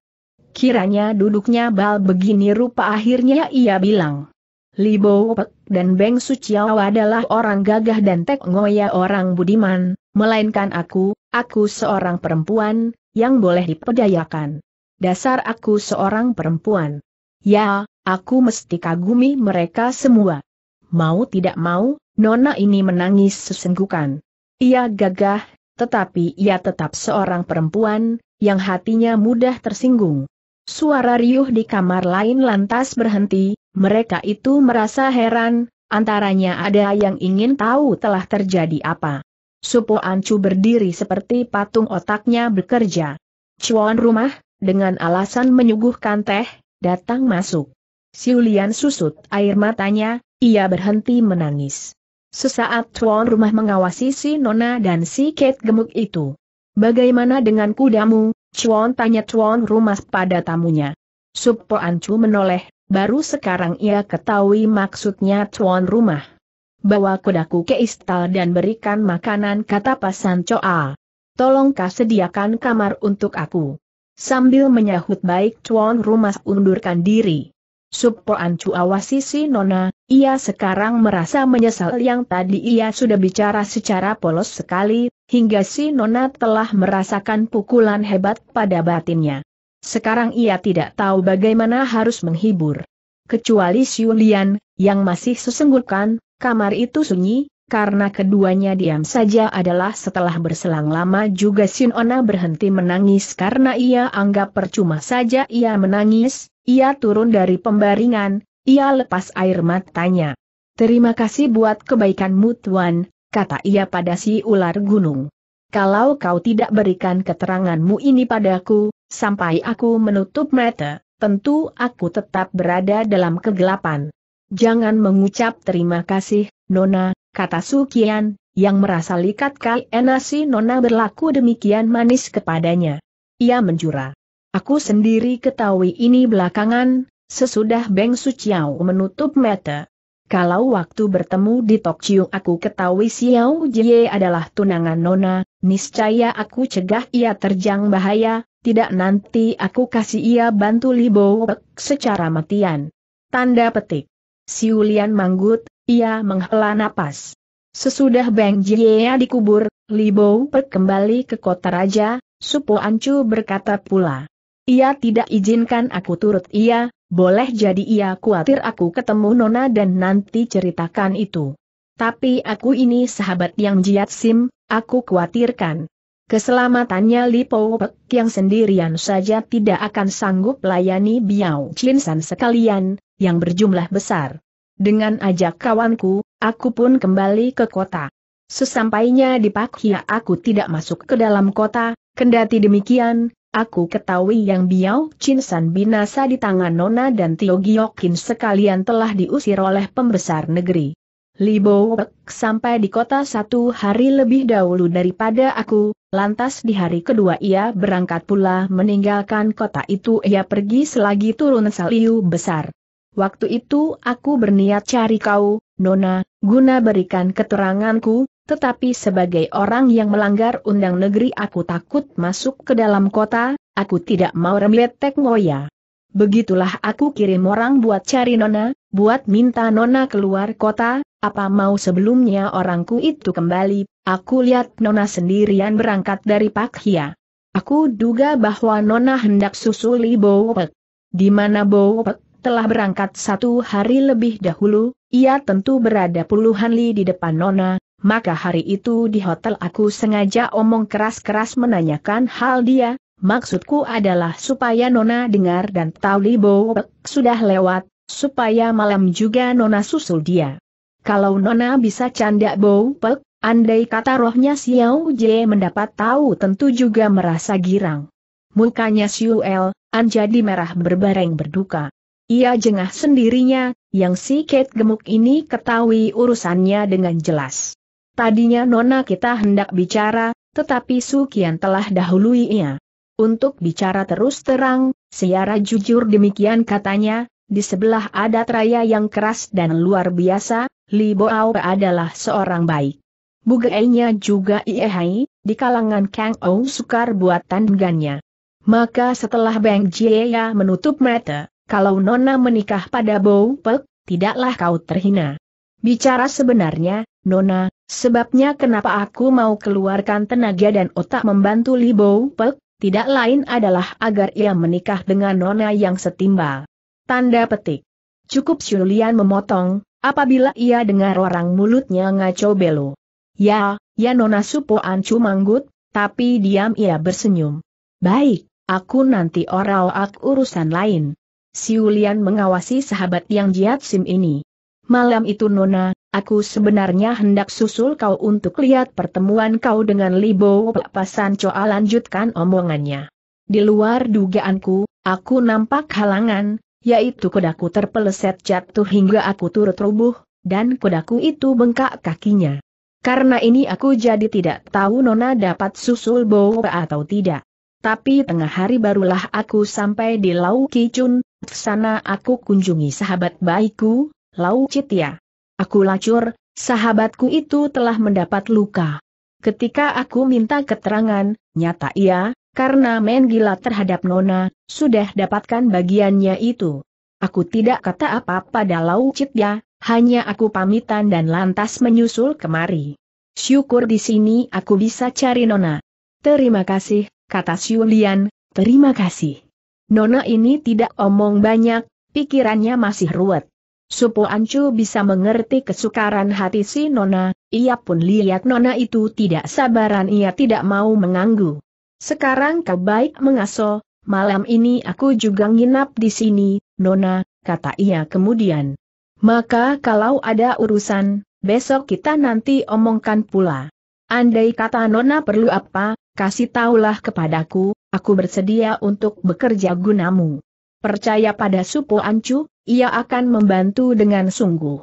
Kiranya duduknya bal begini rupa akhirnya ia bilang. Libo Pek dan Beng Suciao adalah orang gagah dan Tek Ngoya orang budiman, melainkan aku, aku seorang perempuan, yang boleh dipedayakan dasar aku seorang perempuan. Ya, aku mesti kagumi mereka semua. Mau tidak mau, Nona ini menangis sesenggukan. Ia gagah, tetapi ia tetap seorang perempuan, yang hatinya mudah tersinggung. Suara riuh di kamar lain lantas berhenti, mereka itu merasa heran, antaranya ada yang ingin tahu telah terjadi apa. Supo Ancu berdiri seperti patung otaknya bekerja. Cuan rumah, dengan alasan menyuguhkan teh, datang masuk. Siulian susut air matanya, ia berhenti menangis. Sesaat tuan rumah mengawasi si Nona dan si Kate gemuk itu. Bagaimana dengan kudamu, Chuan tanya tuan rumah pada tamunya. Supo Ancu menoleh, baru sekarang ia ketahui maksudnya tuan rumah. Bawa kudaku ke istal dan berikan makanan kata pasan Choa. Tolongkah sediakan kamar untuk aku. Sambil menyahut baik Chuan Rumah undurkan diri. Supoan ancu awasi si Nona, ia sekarang merasa menyesal yang tadi ia sudah bicara secara polos sekali, hingga si Nona telah merasakan pukulan hebat pada batinnya. Sekarang ia tidak tahu bagaimana harus menghibur. Kecuali Siulian, yang masih sesenggukan, kamar itu sunyi, karena keduanya diam saja adalah setelah berselang lama juga Sin Ona berhenti menangis karena ia anggap percuma saja ia menangis, ia turun dari pembaringan, ia lepas air matanya. Terima kasih buat kebaikanmu tuan, kata ia pada si ular gunung. Kalau kau tidak berikan keteranganmu ini padaku, sampai aku menutup mata, tentu aku tetap berada dalam kegelapan. Jangan mengucap terima kasih, Nona, kata Sukian, yang merasa likat kali enasi Nona berlaku demikian manis kepadanya. Ia menjura. Aku sendiri ketahui ini belakangan, sesudah Beng Suciao menutup mata. Kalau waktu bertemu di Tokyo aku ketahui Xiao Jie adalah tunangan Nona, niscaya aku cegah ia terjang bahaya, tidak nanti aku kasih ia bantu Libo secara matian. Tanda petik. Siulian manggut, ia menghela napas. Sesudah Beng Jie dikubur, Li Bou kembali ke kota raja, Supo Ancu berkata pula. Ia tidak izinkan aku turut ia, boleh jadi ia khawatir aku ketemu Nona dan nanti ceritakan itu. Tapi aku ini sahabat yang jiat sim, aku khawatirkan. Keselamatannya Li Pek yang sendirian saja tidak akan sanggup layani Biao Chin sekalian, yang berjumlah besar. Dengan ajak kawanku, aku pun kembali ke kota. Sesampainya di Pakhia aku tidak masuk ke dalam kota, kendati demikian, aku ketahui yang Biao Chinsan binasa di tangan Nona dan Tio Giokin sekalian telah diusir oleh pembesar negeri. Libowek sampai di kota satu hari lebih dahulu daripada aku, lantas di hari kedua ia berangkat pula meninggalkan kota itu ia pergi selagi turun saliu besar. Waktu itu aku berniat cari kau, Nona, guna berikan keteranganku, tetapi sebagai orang yang melanggar undang negeri aku takut masuk ke dalam kota, aku tidak mau remletek ngoya. Begitulah aku kirim orang buat cari Nona, buat minta Nona keluar kota, apa mau sebelumnya orangku itu kembali, aku lihat Nona sendirian berangkat dari Pak Pakhia. Aku duga bahwa Nona hendak susuli Bowopek. Di mana Bowopek? telah berangkat satu hari lebih dahulu, ia tentu berada puluhan li di depan Nona, maka hari itu di hotel aku sengaja omong keras-keras menanyakan hal dia, maksudku adalah supaya Nona dengar dan tahu Li Bowek sudah lewat, supaya malam juga Nona susul dia. Kalau Nona bisa canda Bowek, andai kata rohnya Xiao Jie mendapat tahu tentu juga merasa girang. Mukanya El, Anjadi merah berbareng berduka. Ia jengah sendirinya, yang si Kate gemuk ini ketahui urusannya dengan jelas. Tadinya Nona kita hendak bicara, tetapi Sukian telah dahului ia. Untuk bicara terus terang, secara jujur demikian katanya, di sebelah adat raya yang keras dan luar biasa, Li Boao adalah seorang baik. Bugeinya juga Iehai, di kalangan Kang Ou sukar buat tandgannya. Maka setelah Beng Jieya menutup mata, kalau Nona menikah pada Bau Pek, tidaklah kau terhina. Bicara sebenarnya, Nona, sebabnya kenapa aku mau keluarkan tenaga dan otak membantu Li Bau Pek, tidak lain adalah agar ia menikah dengan Nona yang setimbal. Tanda petik. Cukup Julian memotong, apabila ia dengar orang mulutnya ngaco belo. Ya, ya Nona Supo ancu manggut, tapi diam ia bersenyum. Baik, aku nanti orang-orang urusan lain. Siulian mengawasi sahabat yang Jiat Sim ini. Malam itu Nona, aku sebenarnya hendak susul kau untuk lihat pertemuan kau dengan Li Bo. Pasan Coa lanjutkan omongannya. Di luar dugaanku, aku nampak halangan, yaitu kudaku terpeleset jatuh hingga aku turut rubuh, dan kudaku itu bengkak kakinya. Karena ini aku jadi tidak tahu Nona dapat susul Bo atau tidak tapi tengah hari barulah aku sampai di Lau Kicun, sana aku kunjungi sahabat baikku, Lau Citia. Aku lacur, sahabatku itu telah mendapat luka. Ketika aku minta keterangan, nyata ia, karena main gila terhadap Nona, sudah dapatkan bagiannya itu. Aku tidak kata apa pada Lau Citya, hanya aku pamitan dan lantas menyusul kemari. Syukur di sini aku bisa cari Nona. Terima kasih, kata Siulian, terima kasih. Nona ini tidak omong banyak, pikirannya masih ruwet. Supo Ancu bisa mengerti kesukaran hati si Nona, ia pun lihat Nona itu tidak sabaran ia tidak mau menganggu. Sekarang kau baik mengaso, malam ini aku juga nginap di sini, Nona, kata ia kemudian. Maka kalau ada urusan, besok kita nanti omongkan pula. Andai kata Nona perlu apa, kasih tahulah kepadaku, aku bersedia untuk bekerja gunamu. Percaya pada Supo Ancu, ia akan membantu dengan sungguh.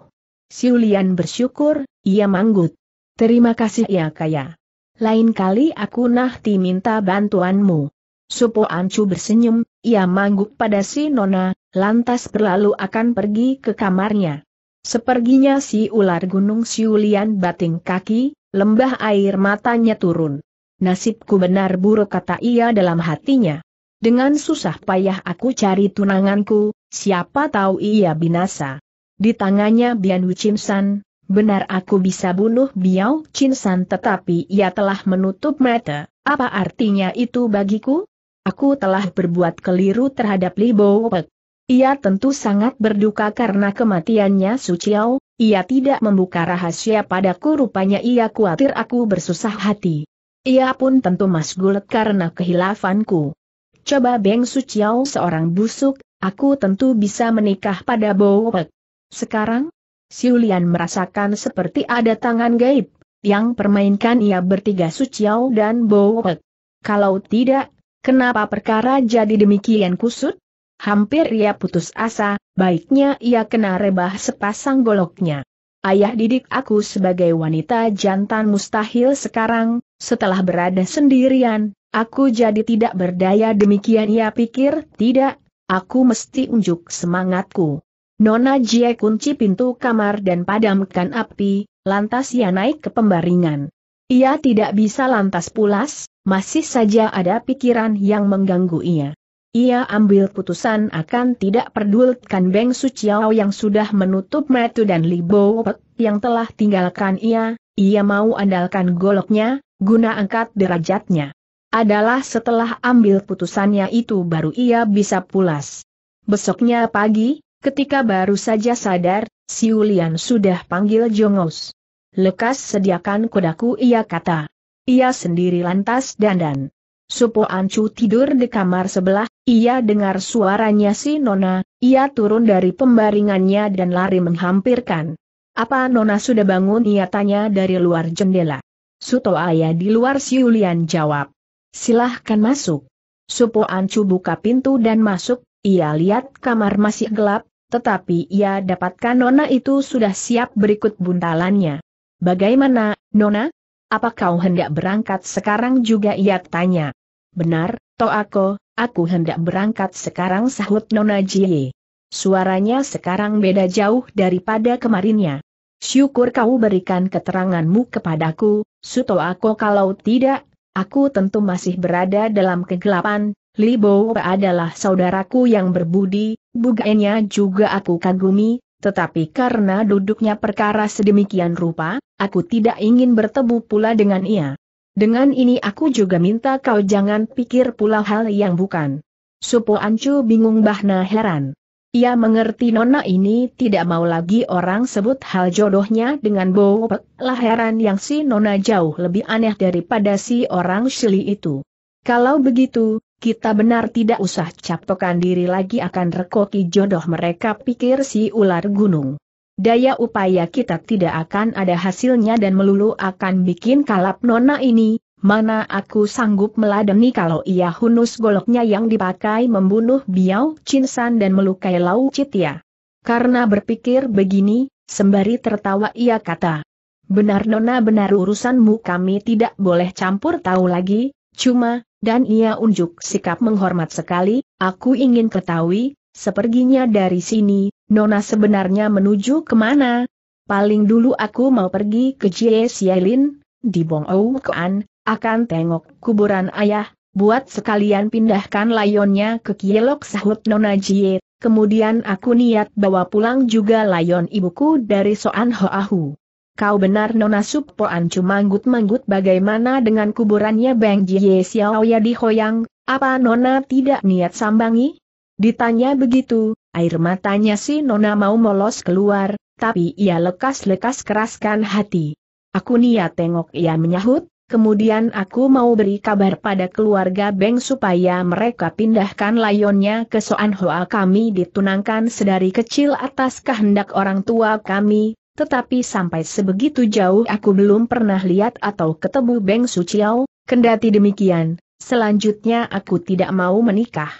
Siulian bersyukur, ia manggut. Terima kasih ya kaya. Lain kali aku nahti minta bantuanmu. Supo Ancu bersenyum, ia mangguk pada si Nona, lantas berlalu akan pergi ke kamarnya. Seperginya si ular gunung Siulian bating kaki, lembah air matanya turun nasibku benar buruk kata ia dalam hatinya. Dengan susah payah aku cari tunanganku, siapa tahu ia binasa. Di tangannya Bian Chinsan, benar aku bisa bunuh Biao Chinsan tetapi ia telah menutup mata, apa artinya itu bagiku? Aku telah berbuat keliru terhadap Li Bowek. Ia tentu sangat berduka karena kematiannya Su Chiao, ia tidak membuka rahasia padaku rupanya ia khawatir aku bersusah hati. Ia pun tentu masgul karena kehilafanku. Coba Beng Suciao seorang busuk, aku tentu bisa menikah pada Bowek. Sekarang? Siulian merasakan seperti ada tangan gaib, yang permainkan ia bertiga Suciao dan Bowek. Kalau tidak, kenapa perkara jadi demikian kusut? Hampir ia putus asa, baiknya ia kena rebah sepasang goloknya. Ayah didik aku sebagai wanita jantan mustahil sekarang, setelah berada sendirian, aku jadi tidak berdaya demikian ia pikir, tidak, aku mesti unjuk semangatku. Nona Jie kunci pintu kamar dan padamkan api, lantas ia naik ke pembaringan. Ia tidak bisa lantas pulas, masih saja ada pikiran yang mengganggu ia. Ia ambil putusan akan tidak pedulikan Beng Suciao yang sudah menutup metu dan Libo yang telah tinggalkan ia, ia mau andalkan goloknya, guna angkat derajatnya. Adalah setelah ambil putusannya itu baru ia bisa pulas. Besoknya pagi, ketika baru saja sadar, si Siulian sudah panggil Jongos. Lekas sediakan kudaku ia kata. Ia sendiri lantas dandan. Supo Ancu tidur di kamar sebelah, ia dengar suaranya si Nona, ia turun dari pembaringannya dan lari menghampirkan. Apa Nona sudah bangun ia tanya dari luar jendela. Suto Ayah di luar Siulian jawab. Silahkan masuk. Supo Ancu buka pintu dan masuk, ia lihat kamar masih gelap, tetapi ia dapatkan Nona itu sudah siap berikut buntalannya. Bagaimana, Nona? Apa kau hendak berangkat sekarang juga ia tanya. Benar, Toako, aku hendak berangkat sekarang sahut Nona Jie. Suaranya sekarang beda jauh daripada kemarinnya. Syukur kau berikan keteranganmu kepadaku, Suto aku kalau tidak, aku tentu masih berada dalam kegelapan, Libo adalah saudaraku yang berbudi, buganya juga aku kagumi, tetapi karena duduknya perkara sedemikian rupa, aku tidak ingin bertemu pula dengan ia. Dengan ini aku juga minta kau jangan pikir pula hal yang bukan. Supo Ancu bingung bahna heran. Ia mengerti nona ini tidak mau lagi orang sebut hal jodohnya dengan Lah lahiran yang si nona jauh lebih aneh daripada si orang Shili itu. Kalau begitu, kita benar tidak usah capokan diri lagi akan rekoki jodoh mereka pikir si ular gunung. Daya upaya kita tidak akan ada hasilnya dan melulu akan bikin kalap nona ini, mana aku sanggup meladeni kalau ia hunus goloknya yang dipakai membunuh Biao Chinsan dan melukai Lau Citia. Karena berpikir begini, sembari tertawa ia kata, Benar nona benar urusanmu kami tidak boleh campur tahu lagi, cuma, dan ia unjuk sikap menghormat sekali, aku ingin ketahui, seperginya dari sini, nona sebenarnya menuju kemana? Paling dulu aku mau pergi ke Jie Sialin, di Bong Oukoan, akan tengok kuburan ayah, buat sekalian pindahkan layonnya ke kielok sahut Nona Jie, kemudian aku niat bawa pulang juga layon ibuku dari Soan Hoahu. Kau benar Nona Supoan cuma manggut-manggut bagaimana dengan kuburannya Bang Jie Xiao ya Yang. apa Nona tidak niat sambangi? Ditanya begitu, air matanya si Nona mau molos keluar, tapi ia lekas-lekas keraskan hati. Aku niat tengok ia menyahut, Kemudian aku mau beri kabar pada keluarga Beng supaya mereka pindahkan layonnya ke Soan Hoa kami ditunangkan sedari kecil atas kehendak orang tua kami, tetapi sampai sebegitu jauh aku belum pernah lihat atau ketemu Beng Suciao, kendati demikian, selanjutnya aku tidak mau menikah.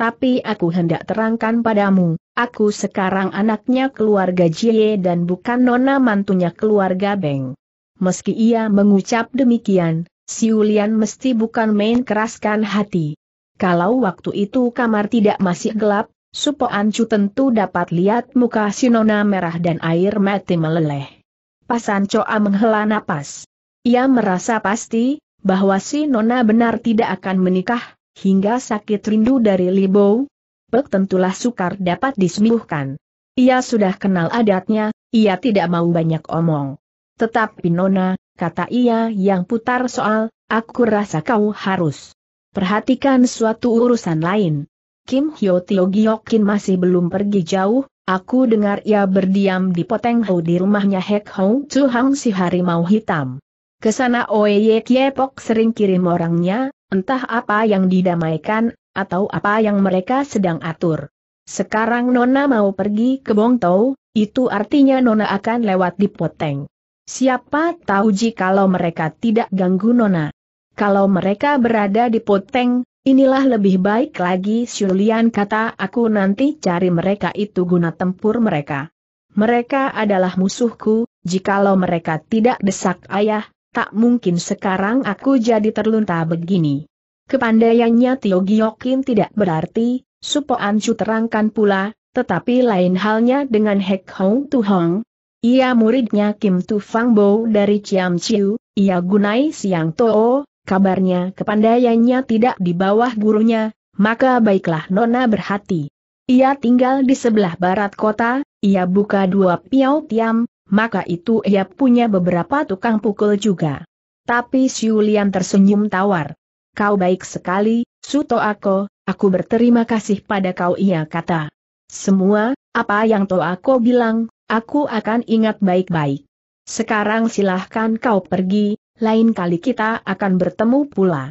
Tapi aku hendak terangkan padamu, aku sekarang anaknya keluarga Jie dan bukan nona mantunya keluarga Beng. Meski ia mengucap demikian, si Siulian mesti bukan main keraskan hati. Kalau waktu itu kamar tidak masih gelap, Supo Ancu tentu dapat lihat muka Si Nona merah dan air mati meleleh. Pasan Coa menghela napas. Ia merasa pasti, bahwa Si Nona benar tidak akan menikah, hingga sakit rindu dari Libo. Pek tentulah sukar dapat disembuhkan. Ia sudah kenal adatnya, ia tidak mau banyak omong. Tetapi Nona, kata ia yang putar soal, aku rasa kau harus perhatikan suatu urusan lain. Kim Hyo Tio Gyokin masih belum pergi jauh, aku dengar ia berdiam di Poteng Ho di rumahnya Hek Hong Chu Hang si harimau hitam. Kesana Oye Kiepok sering kirim orangnya, entah apa yang didamaikan, atau apa yang mereka sedang atur. Sekarang Nona mau pergi ke Bongtou, itu artinya Nona akan lewat di Poteng. Siapa tahu jikalau mereka tidak ganggu Nona. Kalau mereka berada di Poteng, inilah lebih baik lagi Shulian kata aku nanti cari mereka itu guna tempur mereka. Mereka adalah musuhku, jikalau mereka tidak desak ayah, tak mungkin sekarang aku jadi terlunta begini. Kepandaiannya Tio Giyokin tidak berarti, Supo Ancu terangkan pula, tetapi lain halnya dengan Hek Hong Tu Hong, ia muridnya Kim Tu Fang Bo dari Chiam Chiu, ia gunai Siang Too, kabarnya kepandaiannya tidak di bawah gurunya, maka baiklah Nona berhati. Ia tinggal di sebelah barat kota, ia buka dua piau tiam, maka itu ia punya beberapa tukang pukul juga. Tapi Siulian tersenyum tawar. Kau baik sekali, Suto Ako, aku berterima kasih pada kau ia kata. Semua, apa yang To Ako bilang, Aku akan ingat baik-baik. Sekarang silahkan kau pergi, lain kali kita akan bertemu pula.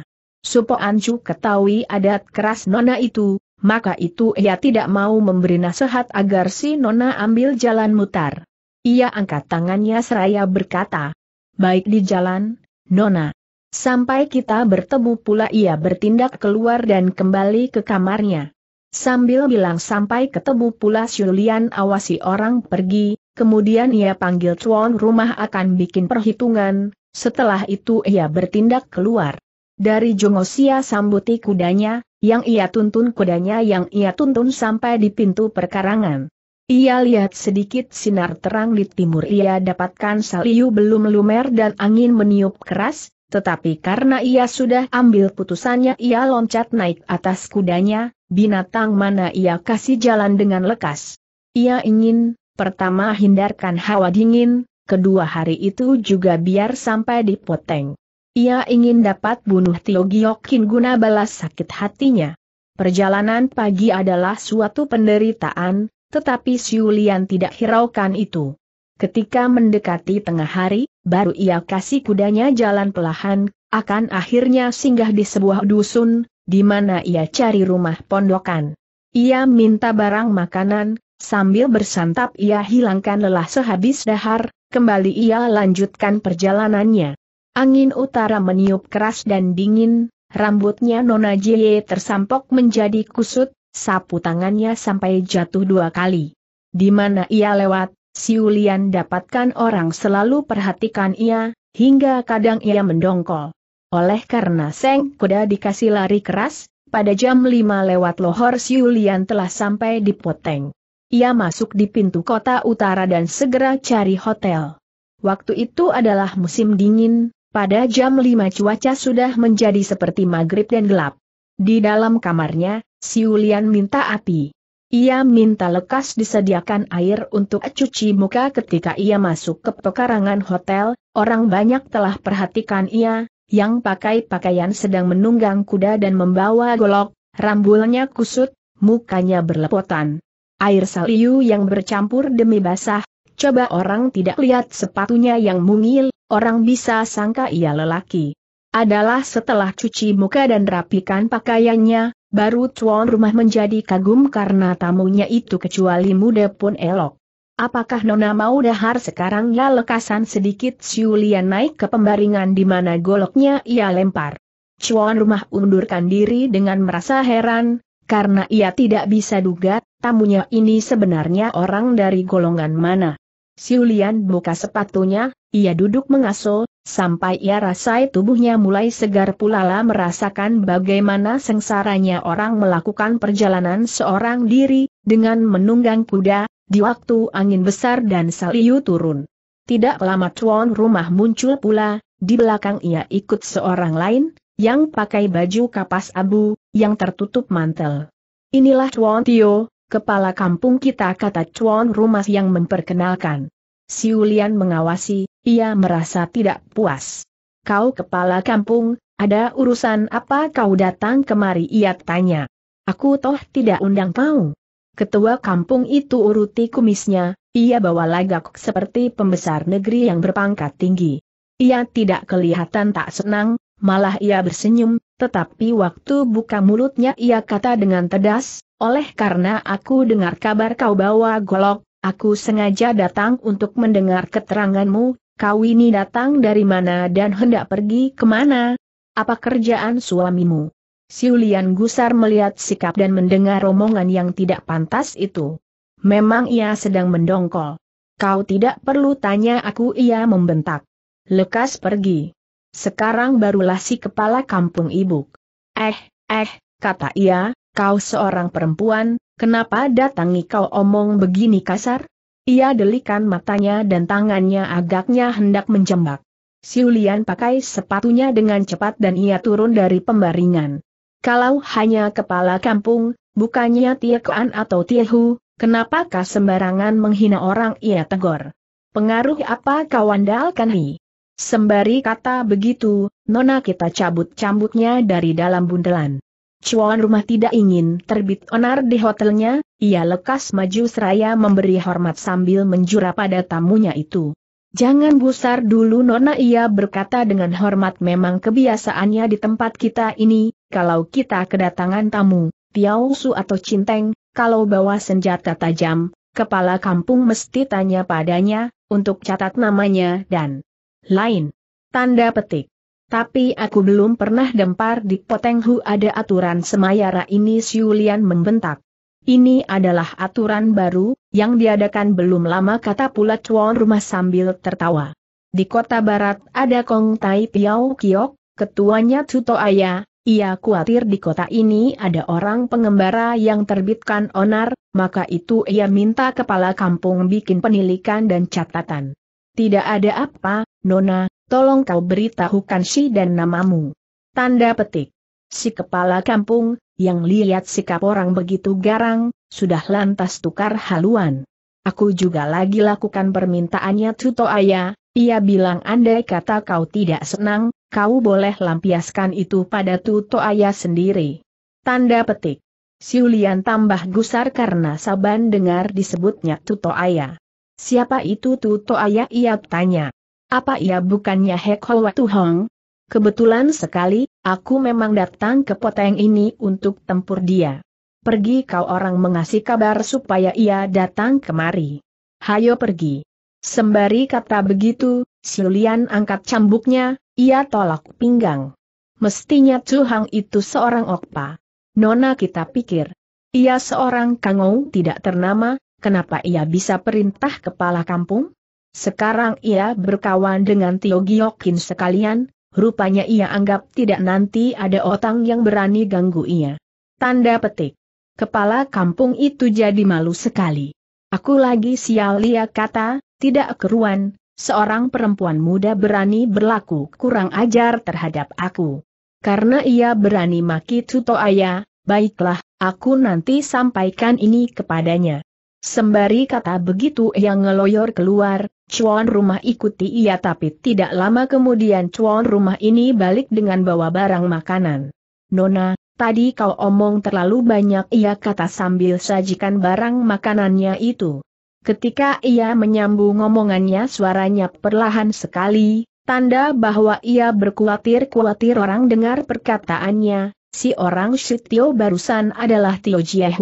Supo Anju ketahui adat keras Nona itu, maka itu ia tidak mau memberi nasihat agar si Nona ambil jalan mutar. Ia angkat tangannya seraya berkata, Baik di jalan, Nona. Sampai kita bertemu pula ia bertindak keluar dan kembali ke kamarnya. Sambil bilang sampai ketemu pula Julian awasi orang pergi, kemudian ia panggil tuan rumah akan bikin perhitungan, setelah itu ia bertindak keluar. Dari Jongosia sambuti kudanya, yang ia tuntun kudanya yang ia tuntun sampai di pintu perkarangan. Ia lihat sedikit sinar terang di timur ia dapatkan saliu belum lumer dan angin meniup keras, tetapi karena ia sudah ambil putusannya ia loncat naik atas kudanya, binatang mana ia kasih jalan dengan lekas. Ia ingin, pertama hindarkan hawa dingin, kedua hari itu juga biar sampai dipoteng. Ia ingin dapat bunuh Tio Giokin guna balas sakit hatinya. Perjalanan pagi adalah suatu penderitaan, tetapi Siulian tidak hiraukan itu. Ketika mendekati tengah hari, baru ia kasih kudanya jalan pelahan, akan akhirnya singgah di sebuah dusun, di mana ia cari rumah pondokan. Ia minta barang makanan, sambil bersantap ia hilangkan lelah sehabis dahar, kembali ia lanjutkan perjalanannya. Angin utara meniup keras dan dingin, rambutnya Nona Jie tersampok menjadi kusut, sapu tangannya sampai jatuh dua kali. Di mana ia lewat, si Ulian dapatkan orang selalu perhatikan ia, hingga kadang ia mendongkol. Oleh karena Seng Kuda dikasih lari keras, pada jam 5 lewat lohor Siulian telah sampai di Poteng. Ia masuk di pintu kota utara dan segera cari hotel. Waktu itu adalah musim dingin, pada jam 5 cuaca sudah menjadi seperti maghrib dan gelap. Di dalam kamarnya, Siulian minta api. Ia minta lekas disediakan air untuk cuci muka ketika ia masuk ke pekarangan hotel, orang banyak telah perhatikan ia, yang pakai pakaian sedang menunggang kuda dan membawa golok, rambulnya kusut, mukanya berlepotan. Air saliu yang bercampur demi basah, coba orang tidak lihat sepatunya yang mungil, orang bisa sangka ia lelaki. Adalah setelah cuci muka dan rapikan pakaiannya, baru tuan rumah menjadi kagum karena tamunya itu kecuali muda pun elok. Apakah Nona mau dahar sekarang ya lekasan sedikit Siulian naik ke pembaringan di mana goloknya ia lempar. Cuan rumah undurkan diri dengan merasa heran, karena ia tidak bisa duga, tamunya ini sebenarnya orang dari golongan mana. Siulian buka sepatunya, ia duduk mengaso, sampai ia rasai tubuhnya mulai segar pula pulala merasakan bagaimana sengsaranya orang melakukan perjalanan seorang diri, dengan menunggang kuda, di waktu angin besar dan Saliu turun. Tidak lama tuan rumah muncul pula, di belakang ia ikut seorang lain, yang pakai baju kapas abu, yang tertutup mantel. Inilah Tuan Tio, kepala kampung kita kata Tuan rumah yang memperkenalkan. Siulian mengawasi, ia merasa tidak puas. Kau kepala kampung, ada urusan apa kau datang kemari ia tanya. Aku toh tidak undang kau. Ketua kampung itu uruti kumisnya, ia bawa lagak seperti pembesar negeri yang berpangkat tinggi. Ia tidak kelihatan tak senang, malah ia bersenyum, tetapi waktu buka mulutnya ia kata dengan tedas, oleh karena aku dengar kabar kau bawa golok, aku sengaja datang untuk mendengar keteranganmu, kau ini datang dari mana dan hendak pergi kemana? Apa kerjaan suamimu? Siulian gusar melihat sikap dan mendengar omongan yang tidak pantas itu. Memang ia sedang mendongkol. Kau tidak perlu tanya aku ia membentak. Lekas pergi. Sekarang barulah si kepala kampung ibu. Eh, eh, kata ia, kau seorang perempuan, kenapa datangi kau omong begini kasar? Ia delikan matanya dan tangannya agaknya hendak menjembak. Siulian pakai sepatunya dengan cepat dan ia turun dari pembaringan. Kalau hanya kepala kampung, bukannya an atau Tiehu, kenapakah sembarangan menghina orang ia tegur. Pengaruh apa kau andalkan hi? Sembari kata begitu, nona kita cabut cambuknya dari dalam bundelan. Cuan rumah tidak ingin terbit onar di hotelnya, ia lekas maju seraya memberi hormat sambil menjura pada tamunya itu. Jangan gusar dulu Nona ia berkata dengan hormat memang kebiasaannya di tempat kita ini, kalau kita kedatangan tamu, Tiao Su atau Cinteng, kalau bawa senjata tajam, kepala kampung mesti tanya padanya, untuk catat namanya dan lain. Tanda petik. Tapi aku belum pernah dempar di Potenghu ada aturan semayara ini Siulian membentak. Ini adalah aturan baru, yang diadakan belum lama kata pula tuan rumah sambil tertawa. Di kota barat ada Kong Tai Piao Kiok, ketuanya Tuto Aya, ia khawatir di kota ini ada orang pengembara yang terbitkan onar, maka itu ia minta kepala kampung bikin penilikan dan catatan. Tidak ada apa, Nona, tolong kau beritahukan si dan namamu. Tanda petik. Si kepala kampung, yang lihat sikap orang begitu garang, sudah lantas tukar haluan. Aku juga lagi lakukan permintaannya Tuto Ayah, ia bilang andai kata kau tidak senang, kau boleh lampiaskan itu pada Tuto Ayah sendiri. Tanda petik. Siulian tambah gusar karena Saban dengar disebutnya Tuto Ayah. Siapa itu Tuto Ayah ia tanya. Apa ia bukannya Hek Hoa Tuhong? Kebetulan sekali, Aku memang datang ke poteng ini untuk tempur dia. Pergi kau orang mengasih kabar supaya ia datang kemari. Hayo pergi. Sembari kata begitu, Siulian angkat cambuknya, ia tolak pinggang. Mestinya Chu Hang itu seorang okpa. Nona kita pikir. Ia seorang kangou tidak ternama, kenapa ia bisa perintah kepala kampung? Sekarang ia berkawan dengan Tio Giokin sekalian, rupanya ia anggap tidak nanti ada otang yang berani ganggu ia. Tanda petik. Kepala kampung itu jadi malu sekali. Aku lagi sial ia kata, tidak keruan, seorang perempuan muda berani berlaku kurang ajar terhadap aku. Karena ia berani maki Tuto Ayah, baiklah, aku nanti sampaikan ini kepadanya. Sembari kata begitu yang ngeloyor keluar, Cuan rumah ikuti ia tapi tidak lama kemudian cuan rumah ini balik dengan bawa barang makanan. Nona, tadi kau omong terlalu banyak ia kata sambil sajikan barang makanannya itu. Ketika ia menyambung omongannya suaranya perlahan sekali, tanda bahwa ia berkuatir-kuatir orang dengar perkataannya, si orang Shitio barusan adalah Tio Jie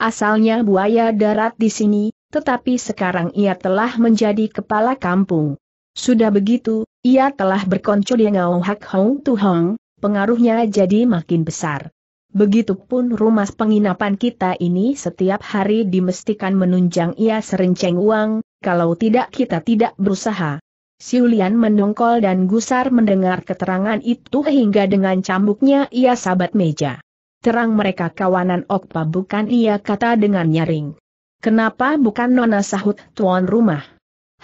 asalnya buaya darat di sini, tetapi sekarang ia telah menjadi kepala kampung. Sudah begitu, ia telah berkonco dengan Ngao Hak Hong Tu Hong, pengaruhnya jadi makin besar. Begitupun rumah penginapan kita ini setiap hari dimestikan menunjang ia serenceng uang, kalau tidak kita tidak berusaha. Siulian mendongkol dan gusar mendengar keterangan itu hingga dengan cambuknya ia sabat meja. Terang mereka kawanan Okpa bukan ia kata dengan nyaring. Kenapa bukan Nona sahut tuan rumah?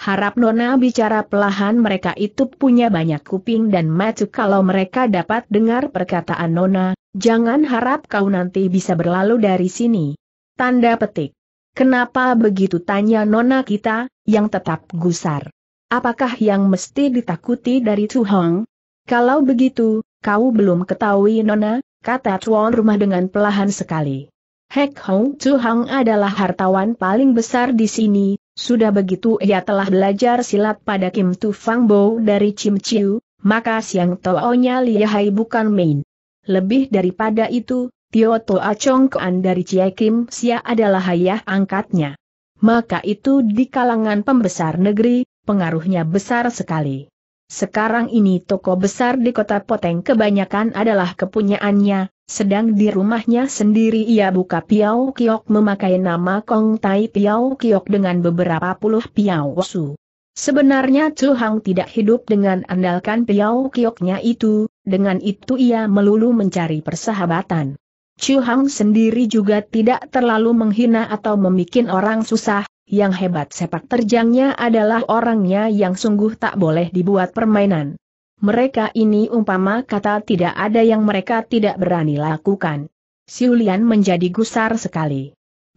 Harap Nona bicara pelahan mereka itu punya banyak kuping dan mata kalau mereka dapat dengar perkataan Nona, jangan harap kau nanti bisa berlalu dari sini. Tanda petik. Kenapa begitu tanya Nona kita, yang tetap gusar. Apakah yang mesti ditakuti dari Tuhong? Kalau begitu, kau belum ketahui Nona, kata tuan rumah dengan pelahan sekali. Hek Hong Chu Hang adalah hartawan paling besar di sini, sudah begitu ia telah belajar silat pada Kim Tu Fang Bo dari Chim Chiu, maka siang to'onya lihai bukan main. Lebih daripada itu, Tio Toa Chong Kuan dari Chia Kim Sia adalah ayah angkatnya. Maka itu di kalangan pembesar negeri, pengaruhnya besar sekali. Sekarang ini toko besar di kota Poteng kebanyakan adalah kepunyaannya, sedang di rumahnya sendiri ia buka Piau Kiok memakai nama Kong Tai Piau Kiok dengan beberapa puluh Piau Su. Sebenarnya Chu Hang tidak hidup dengan andalkan Piau Kioknya itu, dengan itu ia melulu mencari persahabatan. Chu Hang sendiri juga tidak terlalu menghina atau membuat orang susah, yang hebat sepak terjangnya adalah orangnya yang sungguh tak boleh dibuat permainan. Mereka ini umpama kata tidak ada yang mereka tidak berani lakukan. Siulian menjadi gusar sekali.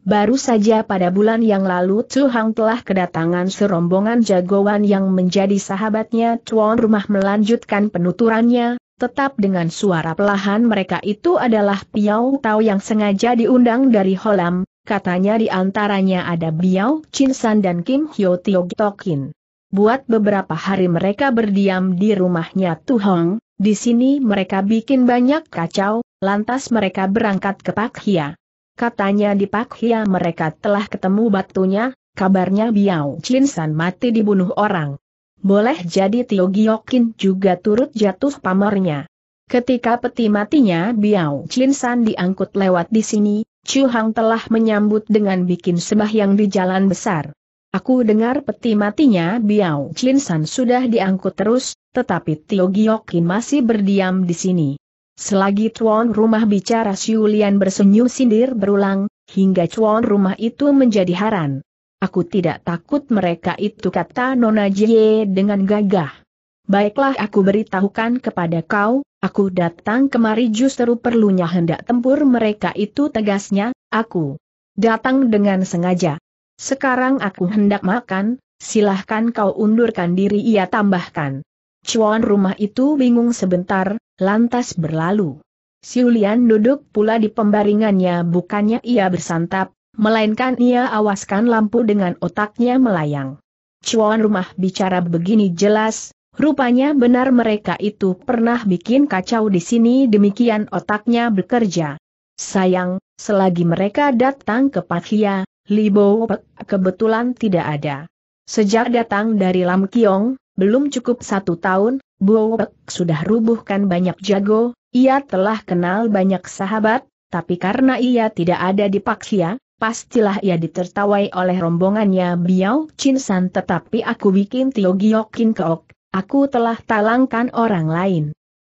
Baru saja pada bulan yang lalu Chu Hang telah kedatangan serombongan jagoan yang menjadi sahabatnya tuan rumah melanjutkan penuturannya, tetap dengan suara pelahan mereka itu adalah Piau Tao yang sengaja diundang dari Holam, Katanya di antaranya ada Biao San dan Kim Hyo Tio Tokin. Buat beberapa hari mereka berdiam di rumahnya Tu Hong. di sini mereka bikin banyak kacau, lantas mereka berangkat ke Pak Hia. Katanya di Pak Hia mereka telah ketemu batunya, kabarnya Biao San mati dibunuh orang. Boleh jadi Tio Giokin juga turut jatuh pamornya. Ketika peti matinya Biao San diangkut lewat di sini, Chu Hang telah menyambut dengan bikin sembahyang di jalan besar. Aku dengar peti matinya Biao Chin San sudah diangkut terus, tetapi Tio Giokin masih berdiam di sini. Selagi tuan rumah bicara Siulian bersenyum sindir berulang, hingga tuan rumah itu menjadi haran. Aku tidak takut mereka itu kata Nona Jie dengan gagah. Baiklah aku beritahukan kepada kau, Aku datang kemari justru perlunya hendak tempur mereka itu tegasnya, aku datang dengan sengaja. Sekarang aku hendak makan, silahkan kau undurkan diri ia tambahkan. Cuan rumah itu bingung sebentar, lantas berlalu. Siulian duduk pula di pembaringannya bukannya ia bersantap, melainkan ia awaskan lampu dengan otaknya melayang. Cuan rumah bicara begini jelas, Rupanya benar mereka itu pernah bikin kacau di sini demikian otaknya bekerja. Sayang, selagi mereka datang ke Pathia, Libo Pek kebetulan tidak ada. Sejak datang dari Lam Kiong, belum cukup satu tahun, Bo sudah rubuhkan banyak jago, ia telah kenal banyak sahabat, tapi karena ia tidak ada di Pathia, pastilah ia ditertawai oleh rombongannya Biao Chin San tetapi aku bikin Tio Giokin Keok Aku telah talangkan orang lain.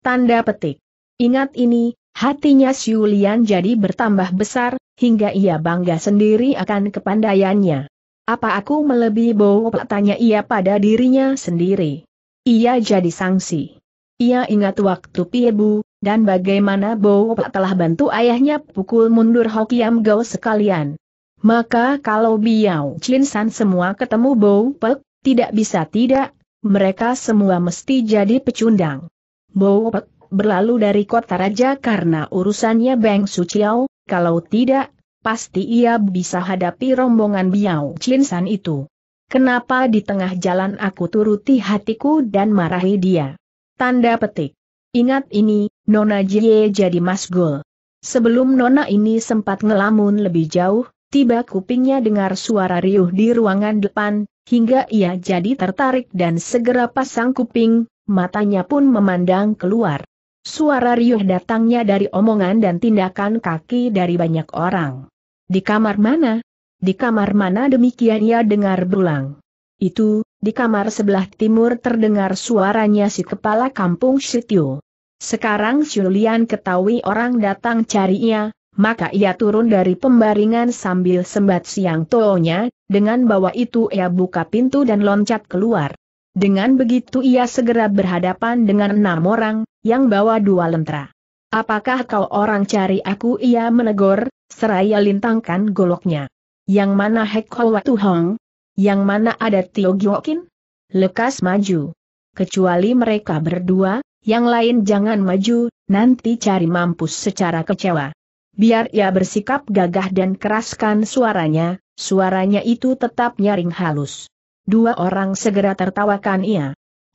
Tanda petik. Ingat ini, hatinya Siulian jadi bertambah besar, hingga ia bangga sendiri akan kepandaiannya. Apa aku melebihi Bowo? Tanya ia pada dirinya sendiri. Ia jadi sangsi. Ia ingat waktu Piebu, dan bagaimana Bowo telah bantu ayahnya pukul mundur Hokiam Gao sekalian. Maka kalau Biao Chin semua ketemu Bo Pek, tidak bisa tidak mereka semua mesti jadi pecundang. Bowopek berlalu dari kota raja karena urusannya Beng Suciao, kalau tidak, pasti ia bisa hadapi rombongan Biao Chinsan itu. Kenapa di tengah jalan aku turuti hatiku dan marahi dia? Tanda petik. Ingat ini, Nona Jie jadi masgul. Sebelum Nona ini sempat ngelamun lebih jauh, tiba kupingnya dengar suara riuh di ruangan depan, hingga ia jadi tertarik dan segera pasang kuping, matanya pun memandang keluar. Suara riuh datangnya dari omongan dan tindakan kaki dari banyak orang. Di kamar mana? Di kamar mana demikian ia dengar berulang. Itu, di kamar sebelah timur terdengar suaranya si kepala kampung Sitio. Sekarang Julian ketahui orang datang carinya maka ia turun dari pembaringan sambil sembat siang tonya, dengan bawa itu ia buka pintu dan loncat keluar. Dengan begitu ia segera berhadapan dengan enam orang, yang bawa dua lentera. Apakah kau orang cari aku ia menegur, seraya lintangkan goloknya. Yang mana Hek Hoa Hong? Yang mana ada Tio Gyokin? Lekas maju. Kecuali mereka berdua, yang lain jangan maju, nanti cari mampus secara kecewa biar ia bersikap gagah dan keraskan suaranya, suaranya itu tetap nyaring halus. Dua orang segera tertawakan ia.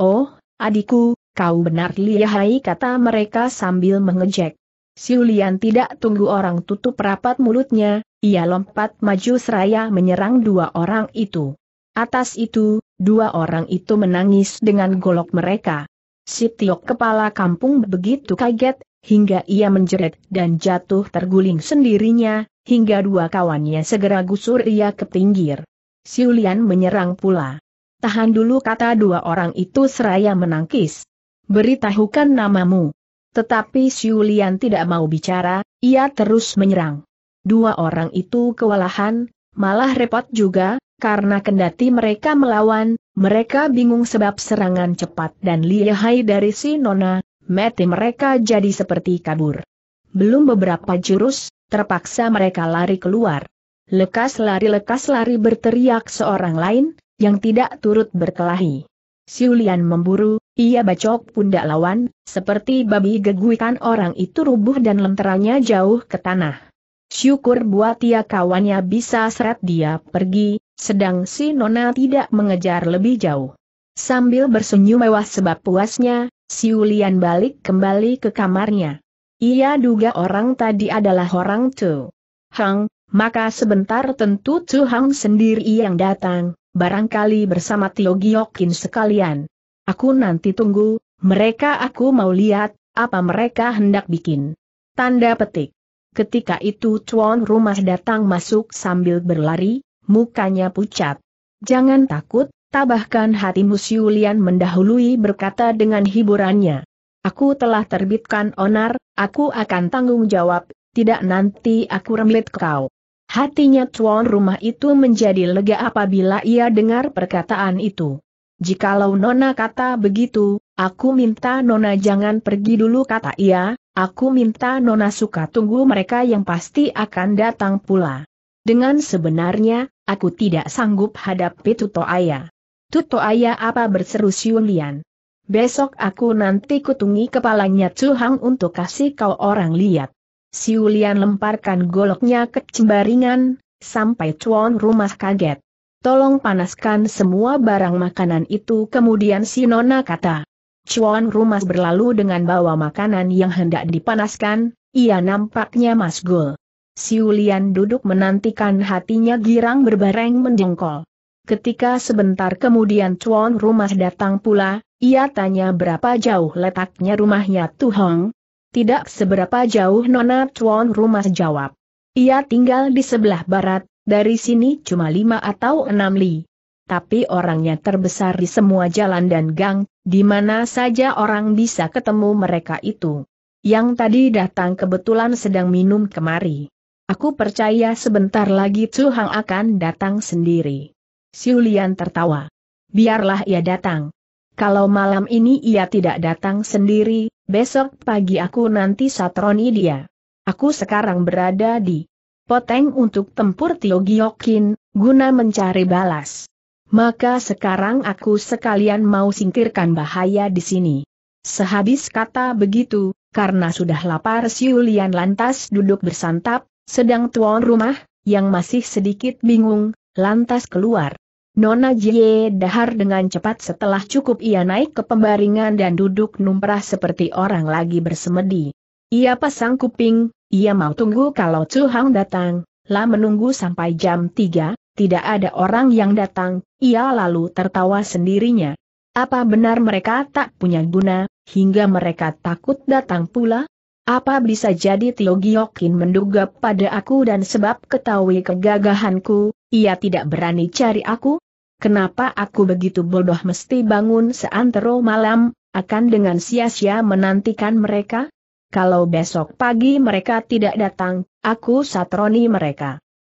Oh, adikku, kau benar lihai kata mereka sambil mengejek. Siulian tidak tunggu orang tutup rapat mulutnya, ia lompat maju seraya menyerang dua orang itu. Atas itu, dua orang itu menangis dengan golok mereka. Si Tiok kepala kampung begitu kaget, hingga ia menjerit dan jatuh terguling sendirinya, hingga dua kawannya segera gusur ia ke pinggir. Siulian menyerang pula. Tahan dulu kata dua orang itu seraya menangkis. Beritahukan namamu. Tetapi Siulian tidak mau bicara, ia terus menyerang. Dua orang itu kewalahan, malah repot juga, karena kendati mereka melawan, mereka bingung sebab serangan cepat dan lihai dari si Nona, mati mereka jadi seperti kabur. Belum beberapa jurus, terpaksa mereka lari keluar. Lekas lari lekas lari berteriak seorang lain, yang tidak turut berkelahi. Siulian memburu, ia bacok pundak lawan, seperti babi geguikan orang itu rubuh dan lenteranya jauh ke tanah. Syukur buat ia ya, kawannya bisa seret dia pergi, sedang si Nona tidak mengejar lebih jauh. Sambil bersenyum mewah sebab puasnya, si Siulian balik kembali ke kamarnya. Ia duga orang tadi adalah orang Tu Hang, maka sebentar tentu Tu Hang sendiri yang datang, barangkali bersama Tio Giokin sekalian. Aku nanti tunggu, mereka aku mau lihat, apa mereka hendak bikin. Tanda petik. Ketika itu tuan rumah datang masuk sambil berlari, mukanya pucat. Jangan takut, Tabahkan hati Musyulian mendahului berkata dengan hiburannya. Aku telah terbitkan onar, aku akan tanggung jawab, tidak nanti aku remlit kau. Hatinya tuan rumah itu menjadi lega apabila ia dengar perkataan itu. Jikalau Nona kata begitu, aku minta Nona jangan pergi dulu kata ia, aku minta Nona suka tunggu mereka yang pasti akan datang pula. Dengan sebenarnya, aku tidak sanggup hadapi Tuto Ayah. Tuto ayah apa berseru Siung Lian. Besok aku nanti kutungi kepalanya Chu Hang untuk kasih kau orang lihat. Siu Lian lemparkan goloknya ke cembaringan, sampai cuan rumah kaget. Tolong panaskan semua barang makanan itu kemudian si Nona kata. Cuan rumah berlalu dengan bawa makanan yang hendak dipanaskan, ia nampaknya masgul. Siulian duduk menantikan hatinya girang berbareng mendengkol. Ketika sebentar kemudian cuan rumah datang pula, ia tanya berapa jauh letaknya rumahnya Tuhong. Tidak seberapa jauh Nona Cuan rumah jawab. Ia tinggal di sebelah barat, dari sini cuma lima atau enam li. Tapi orangnya terbesar di semua jalan dan gang, di mana saja orang bisa ketemu mereka itu. Yang tadi datang kebetulan sedang minum kemari. Aku percaya sebentar lagi Cuhang akan datang sendiri. Siulian tertawa. Biarlah ia datang. Kalau malam ini ia tidak datang sendiri, besok pagi aku nanti satroni dia. Aku sekarang berada di Poteng untuk tempur Tio Giokin, guna mencari balas. Maka sekarang aku sekalian mau singkirkan bahaya di sini. Sehabis kata begitu, karena sudah lapar Siulian lantas duduk bersantap, sedang tuan rumah, yang masih sedikit bingung, lantas keluar. Nona Jie dahar dengan cepat setelah cukup ia naik ke pembaringan dan duduk numprah seperti orang lagi bersemedi. Ia pasang kuping, ia mau tunggu kalau Chu Hang datang, lah menunggu sampai jam 3, tidak ada orang yang datang, ia lalu tertawa sendirinya. Apa benar mereka tak punya guna, hingga mereka takut datang pula? Apa bisa jadi Tio Giokin menduga pada aku dan sebab ketahui kegagahanku, ia tidak berani cari aku? Kenapa aku begitu bodoh mesti bangun seantero malam, akan dengan sia-sia menantikan mereka? Kalau besok pagi mereka tidak datang, aku satroni mereka.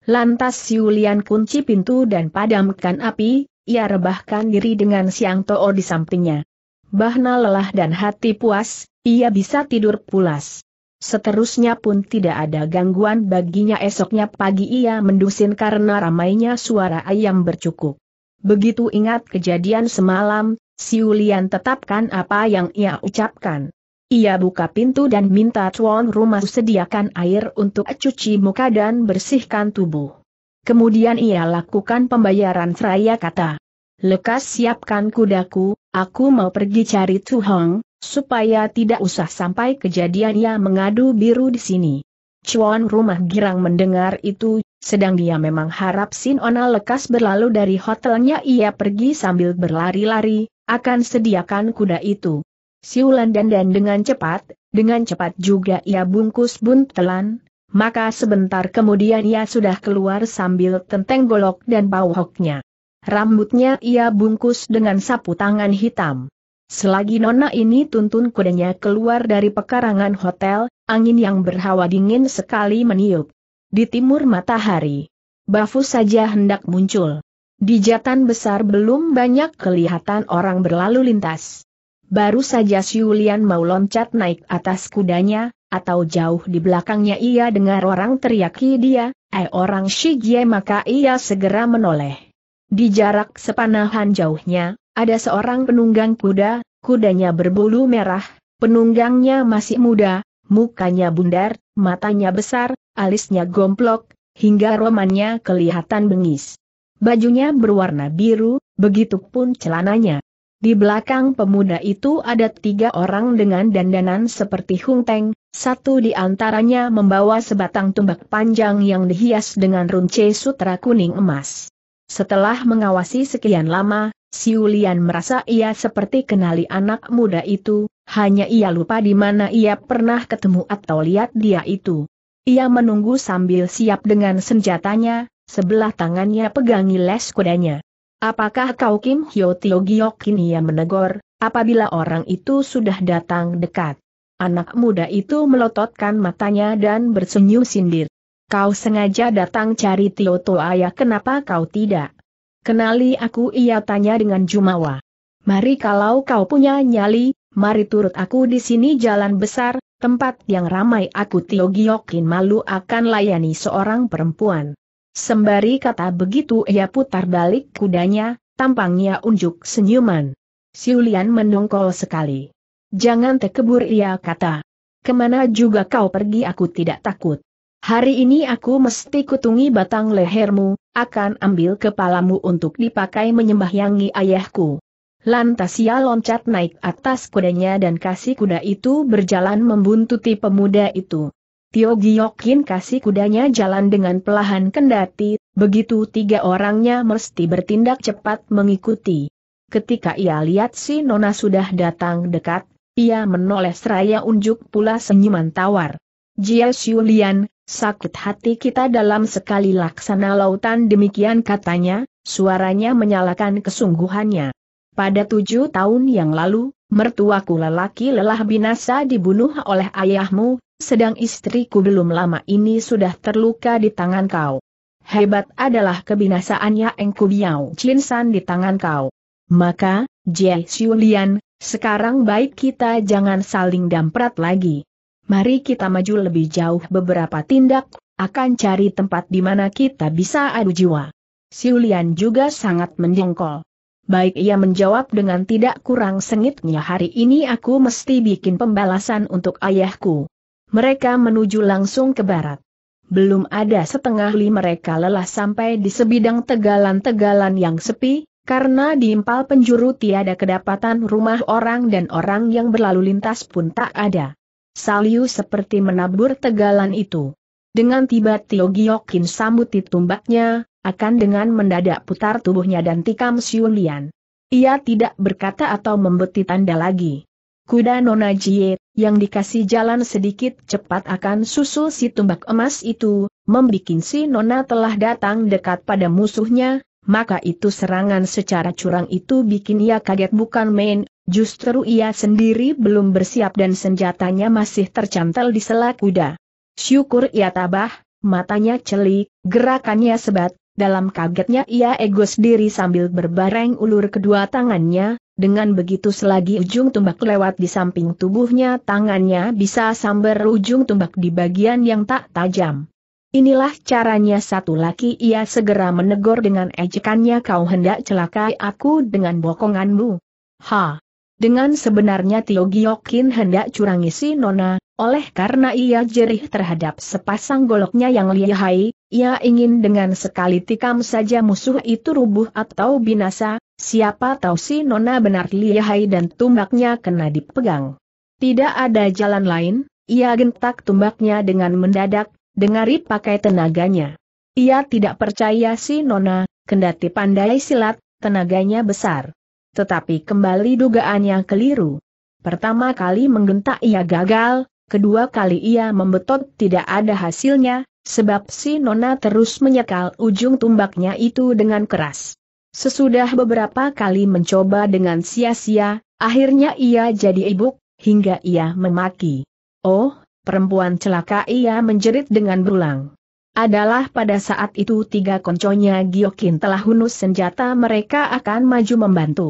Lantas Siulian kunci pintu dan padamkan api, ia rebahkan diri dengan Siang Too di sampingnya. Bahna lelah dan hati puas, ia bisa tidur pulas. Seterusnya pun tidak ada gangguan baginya esoknya pagi ia mendusin karena ramainya suara ayam bercukup. Begitu ingat kejadian semalam, si Siulian tetapkan apa yang ia ucapkan. Ia buka pintu dan minta tuan rumah sediakan air untuk cuci muka dan bersihkan tubuh. Kemudian ia lakukan pembayaran seraya kata. Lekas siapkan kudaku, aku mau pergi cari Tuhong, supaya tidak usah sampai kejadiannya mengadu biru di sini. Cuan rumah girang mendengar itu, sedang dia memang harap Sin Ona lekas berlalu dari hotelnya ia pergi sambil berlari-lari, akan sediakan kuda itu. Siulan dan dan dengan cepat, dengan cepat juga ia bungkus buntelan, maka sebentar kemudian ia sudah keluar sambil tenteng golok dan bauhoknya. Rambutnya ia bungkus dengan sapu tangan hitam. Selagi Nona ini tuntun kudanya keluar dari pekarangan hotel, angin yang berhawa dingin sekali meniup. Di timur matahari, bafu saja hendak muncul. Di jatan besar belum banyak kelihatan orang berlalu lintas. Baru saja Siulian mau loncat naik atas kudanya, atau jauh di belakangnya ia dengar orang teriaki dia, eh orang Shijie maka ia segera menoleh. Di jarak sepanahan jauhnya, ada seorang penunggang kuda, kudanya berbulu merah, penunggangnya masih muda, mukanya bundar, matanya besar, alisnya gomplok, hingga romannya kelihatan bengis. Bajunya berwarna biru, begitupun celananya. Di belakang pemuda itu ada tiga orang dengan dandanan seperti Hung Teng, satu di antaranya membawa sebatang tumbak panjang yang dihias dengan runce sutra kuning emas. Setelah mengawasi sekian lama, Siulian merasa ia seperti kenali anak muda itu, hanya ia lupa di mana ia pernah ketemu atau lihat dia itu. Ia menunggu sambil siap dengan senjatanya, sebelah tangannya pegangi les kudanya. Apakah kau Kim Hyo Tio Giok kini ia menegur, apabila orang itu sudah datang dekat. Anak muda itu melototkan matanya dan bersenyum sindir. Kau sengaja datang cari Tio Toa ya kenapa kau tidak? Kenali aku ia tanya dengan jumawa. Mari kalau kau punya nyali, mari turut aku di sini jalan besar, tempat yang ramai aku Tio Giokin malu akan layani seorang perempuan. Sembari kata begitu ia putar balik kudanya, tampangnya unjuk senyuman. Siulian mendongkol sekali. Jangan tekebur ia kata. Kemana juga kau pergi aku tidak takut. Hari ini aku mesti kutungi batang lehermu, akan ambil kepalamu untuk dipakai menyembahyangi ayahku. Lantas ia loncat naik atas kudanya dan kasih kuda itu berjalan membuntuti pemuda itu. Tio Giokin kasih kudanya jalan dengan pelahan kendati, begitu tiga orangnya mesti bertindak cepat mengikuti. Ketika ia lihat si Nona sudah datang dekat, ia menoleh seraya unjuk pula senyuman tawar. Jia Xiulian, Sakit hati kita dalam sekali laksana lautan demikian katanya, suaranya menyalakan kesungguhannya. Pada tujuh tahun yang lalu, mertuaku lelaki lelah binasa dibunuh oleh ayahmu, sedang istriku belum lama ini sudah terluka di tangan kau. Hebat adalah kebinasaannya Engku Biao Chinsan di tangan kau. Maka, Jie Xiulian, sekarang baik kita jangan saling damprat lagi. Mari kita maju lebih jauh beberapa tindak, akan cari tempat di mana kita bisa adu jiwa. Siulian juga sangat mendengkol. Baik ia menjawab dengan tidak kurang sengitnya hari ini aku mesti bikin pembalasan untuk ayahku. Mereka menuju langsung ke barat. Belum ada setengah li mereka lelah sampai di sebidang tegalan-tegalan yang sepi, karena di impal penjuru tiada kedapatan rumah orang dan orang yang berlalu lintas pun tak ada. Saliu seperti menabur tegalan itu. Dengan tiba Tio Giokin sambuti tumbaknya, akan dengan mendadak putar tubuhnya dan tikam Siulian. Ia tidak berkata atau membeti tanda lagi. Kuda Nona Jie, yang dikasih jalan sedikit cepat akan susul si tumbak emas itu, membikin si Nona telah datang dekat pada musuhnya, maka itu serangan secara curang itu bikin ia kaget bukan main, Justru ia sendiri belum bersiap dan senjatanya masih tercantel di sela kuda. Syukur ia tabah, matanya celik, gerakannya sebat, dalam kagetnya ia egos diri sambil berbareng ulur kedua tangannya, dengan begitu selagi ujung tumbak lewat di samping tubuhnya tangannya bisa sambar ujung tumbak di bagian yang tak tajam. Inilah caranya satu laki ia segera menegur dengan ejekannya kau hendak celakai aku dengan bokonganmu. Ha! Dengan sebenarnya Tio Giokin hendak curangi si Nona, oleh karena ia jerih terhadap sepasang goloknya yang lihai, ia ingin dengan sekali tikam saja musuh itu rubuh atau binasa, siapa tahu si Nona benar lihai dan tumbaknya kena dipegang. Tidak ada jalan lain, ia gentak tumbaknya dengan mendadak, dengari pakai tenaganya. Ia tidak percaya si Nona, kendati pandai silat, tenaganya besar. Tetapi kembali dugaannya keliru. Pertama kali menggentak ia gagal, kedua kali ia membetot tidak ada hasilnya, sebab si Nona terus menyekal ujung tumbaknya itu dengan keras. Sesudah beberapa kali mencoba dengan sia-sia, akhirnya ia jadi ibuk, hingga ia memaki. Oh, perempuan celaka ia menjerit dengan berulang adalah pada saat itu tiga konconya Giokin telah hunus senjata mereka akan maju membantu.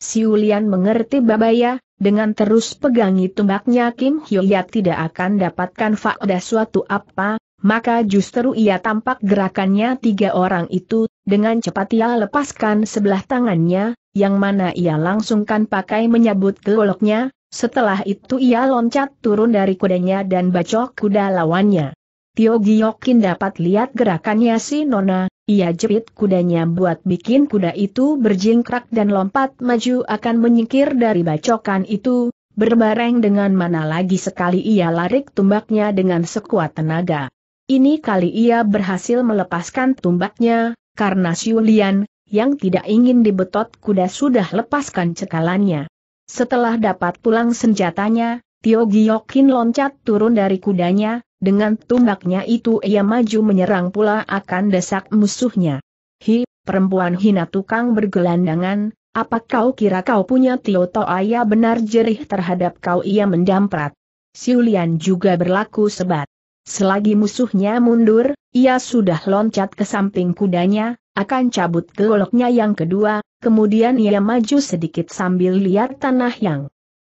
Siulian mengerti Babaya, dengan terus pegangi tumbaknya Kim Yat tidak akan dapatkan fakta suatu apa, maka justru ia tampak gerakannya tiga orang itu, dengan cepat ia lepaskan sebelah tangannya, yang mana ia langsungkan pakai menyabut goloknya, setelah itu ia loncat turun dari kudanya dan bacok kuda lawannya. Tio Giokin dapat lihat gerakannya si Nona, ia jepit kudanya buat bikin kuda itu berjingkrak dan lompat maju akan menyingkir dari bacokan itu, berbareng dengan mana lagi sekali ia larik tumbaknya dengan sekuat tenaga. Ini kali ia berhasil melepaskan tumbaknya, karena Siulian, yang tidak ingin dibetot kuda sudah lepaskan cekalannya. Setelah dapat pulang senjatanya, Tio Giokin loncat turun dari kudanya, dengan tumbaknya itu ia maju menyerang pula akan desak musuhnya. Hi, perempuan hina tukang bergelandangan, apa kau kira kau punya Tio Toaya benar jerih terhadap kau ia mendamprat. Siulian juga berlaku sebat. Selagi musuhnya mundur, ia sudah loncat ke samping kudanya, akan cabut goloknya yang kedua, kemudian ia maju sedikit sambil lihat tanah yang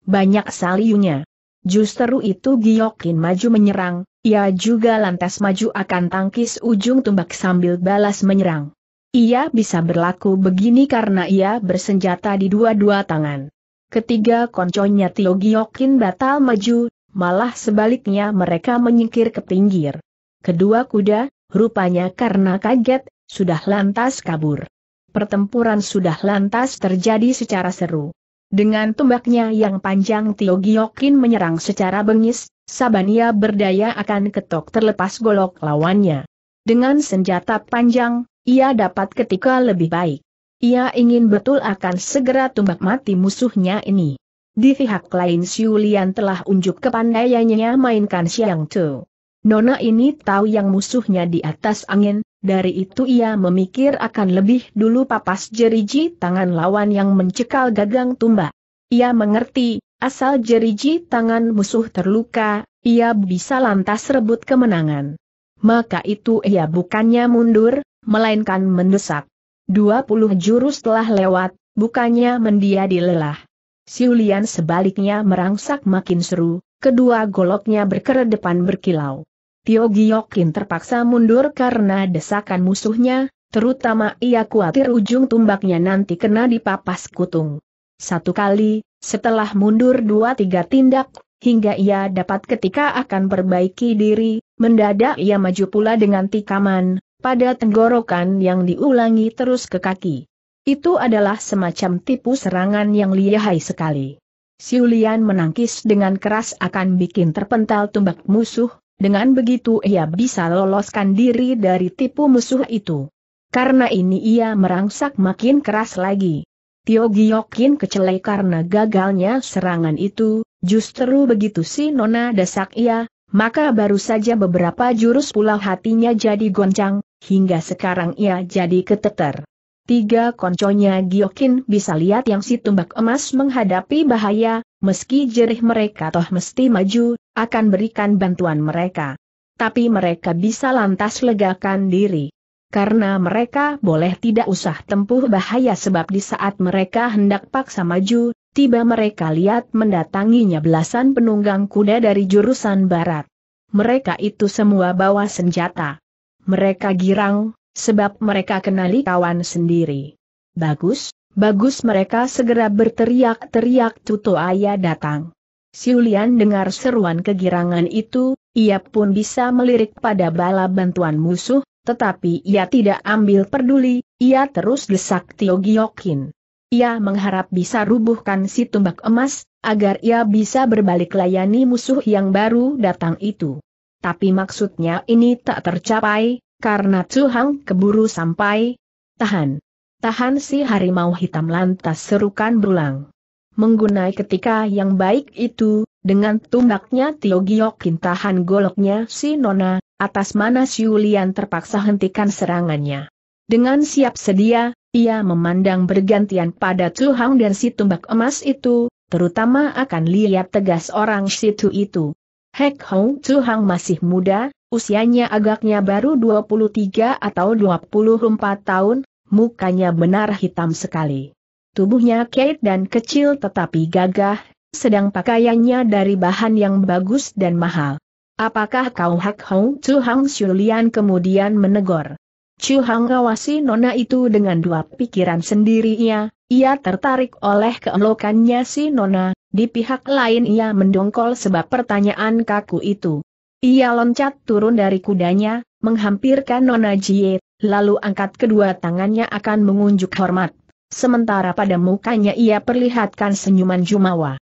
banyak saliunya. Justru itu Giokin maju menyerang, ia juga lantas maju akan tangkis ujung tombak sambil balas menyerang. Ia bisa berlaku begini karena ia bersenjata di dua-dua tangan. Ketiga konconya Tio Giokin batal maju, malah sebaliknya mereka menyingkir ke pinggir. Kedua kuda, rupanya karena kaget, sudah lantas kabur. Pertempuran sudah lantas terjadi secara seru. Dengan tombaknya yang panjang Tio Giokin menyerang secara bengis, Sabania berdaya akan ketok terlepas golok lawannya. Dengan senjata panjang, ia dapat ketika lebih baik. Ia ingin betul akan segera tumbak mati musuhnya ini. Di pihak lain Siulian telah unjuk kepandaiannya mainkan Siang Tu. Nona ini tahu yang musuhnya di atas angin, dari itu ia memikir akan lebih dulu papas jeriji tangan lawan yang mencekal gagang tumba. Ia mengerti, asal jeriji tangan musuh terluka, ia bisa lantas rebut kemenangan. Maka itu ia bukannya mundur, melainkan mendesak. 20 jurus telah lewat, bukannya mendia dilelah. Siulian sebaliknya merangsak makin seru, kedua goloknya berkeredepan berkilau. Tio Giokin terpaksa mundur karena desakan musuhnya, terutama ia khawatir ujung tumbaknya nanti kena dipapas kutung. Satu kali, setelah mundur dua tiga tindak, hingga ia dapat ketika akan perbaiki diri, mendadak ia maju pula dengan tikaman, pada tenggorokan yang diulangi terus ke kaki. Itu adalah semacam tipu serangan yang lihai sekali. Siulian menangkis dengan keras akan bikin terpental tumbak musuh, dengan begitu ia bisa loloskan diri dari tipu musuh itu. Karena ini ia merangsak makin keras lagi. Tio Giokin kecelai karena gagalnya serangan itu, justru begitu si Nona desak ia, maka baru saja beberapa jurus pula hatinya jadi goncang, hingga sekarang ia jadi keteter. Tiga konconya Giokin bisa lihat yang si tumbak emas menghadapi bahaya, meski jerih mereka toh mesti maju, akan berikan bantuan mereka. Tapi mereka bisa lantas legakan diri. Karena mereka boleh tidak usah tempuh bahaya sebab di saat mereka hendak paksa maju, tiba mereka lihat mendatanginya belasan penunggang kuda dari jurusan barat. Mereka itu semua bawa senjata. Mereka girang, sebab mereka kenali kawan sendiri. Bagus, Bagus mereka segera berteriak-teriak Tuto Ayah datang. Siulian dengar seruan kegirangan itu, ia pun bisa melirik pada bala bantuan musuh, tetapi ia tidak ambil peduli, ia terus desak Tio Giokin. Ia mengharap bisa rubuhkan si tumbak emas, agar ia bisa berbalik layani musuh yang baru datang itu. Tapi maksudnya ini tak tercapai, karena Hang keburu sampai. Tahan, Tahan si harimau hitam lantas serukan berulang. Menggunai ketika yang baik itu, dengan tumbaknya Tio Giokin tahan goloknya si Nona, atas mana Yulian terpaksa hentikan serangannya. Dengan siap sedia, ia memandang bergantian pada Tuhang dan si tumbak emas itu, terutama akan lihat tegas orang situ itu. Hek Hong Tuhang masih muda, usianya agaknya baru 23 atau 24 tahun, mukanya benar hitam sekali. Tubuhnya kait dan kecil tetapi gagah, sedang pakaiannya dari bahan yang bagus dan mahal. Apakah kau Hak Hong Chu Hang Shulian kemudian menegur. Chu Hang awasi nona itu dengan dua pikiran sendiri sendirinya, ia tertarik oleh keelokannya si nona, di pihak lain ia mendongkol sebab pertanyaan kaku itu. Ia loncat turun dari kudanya, menghampirkan Nona Jie, lalu angkat kedua tangannya akan mengunjuk hormat. Sementara pada mukanya ia perlihatkan senyuman jumawa.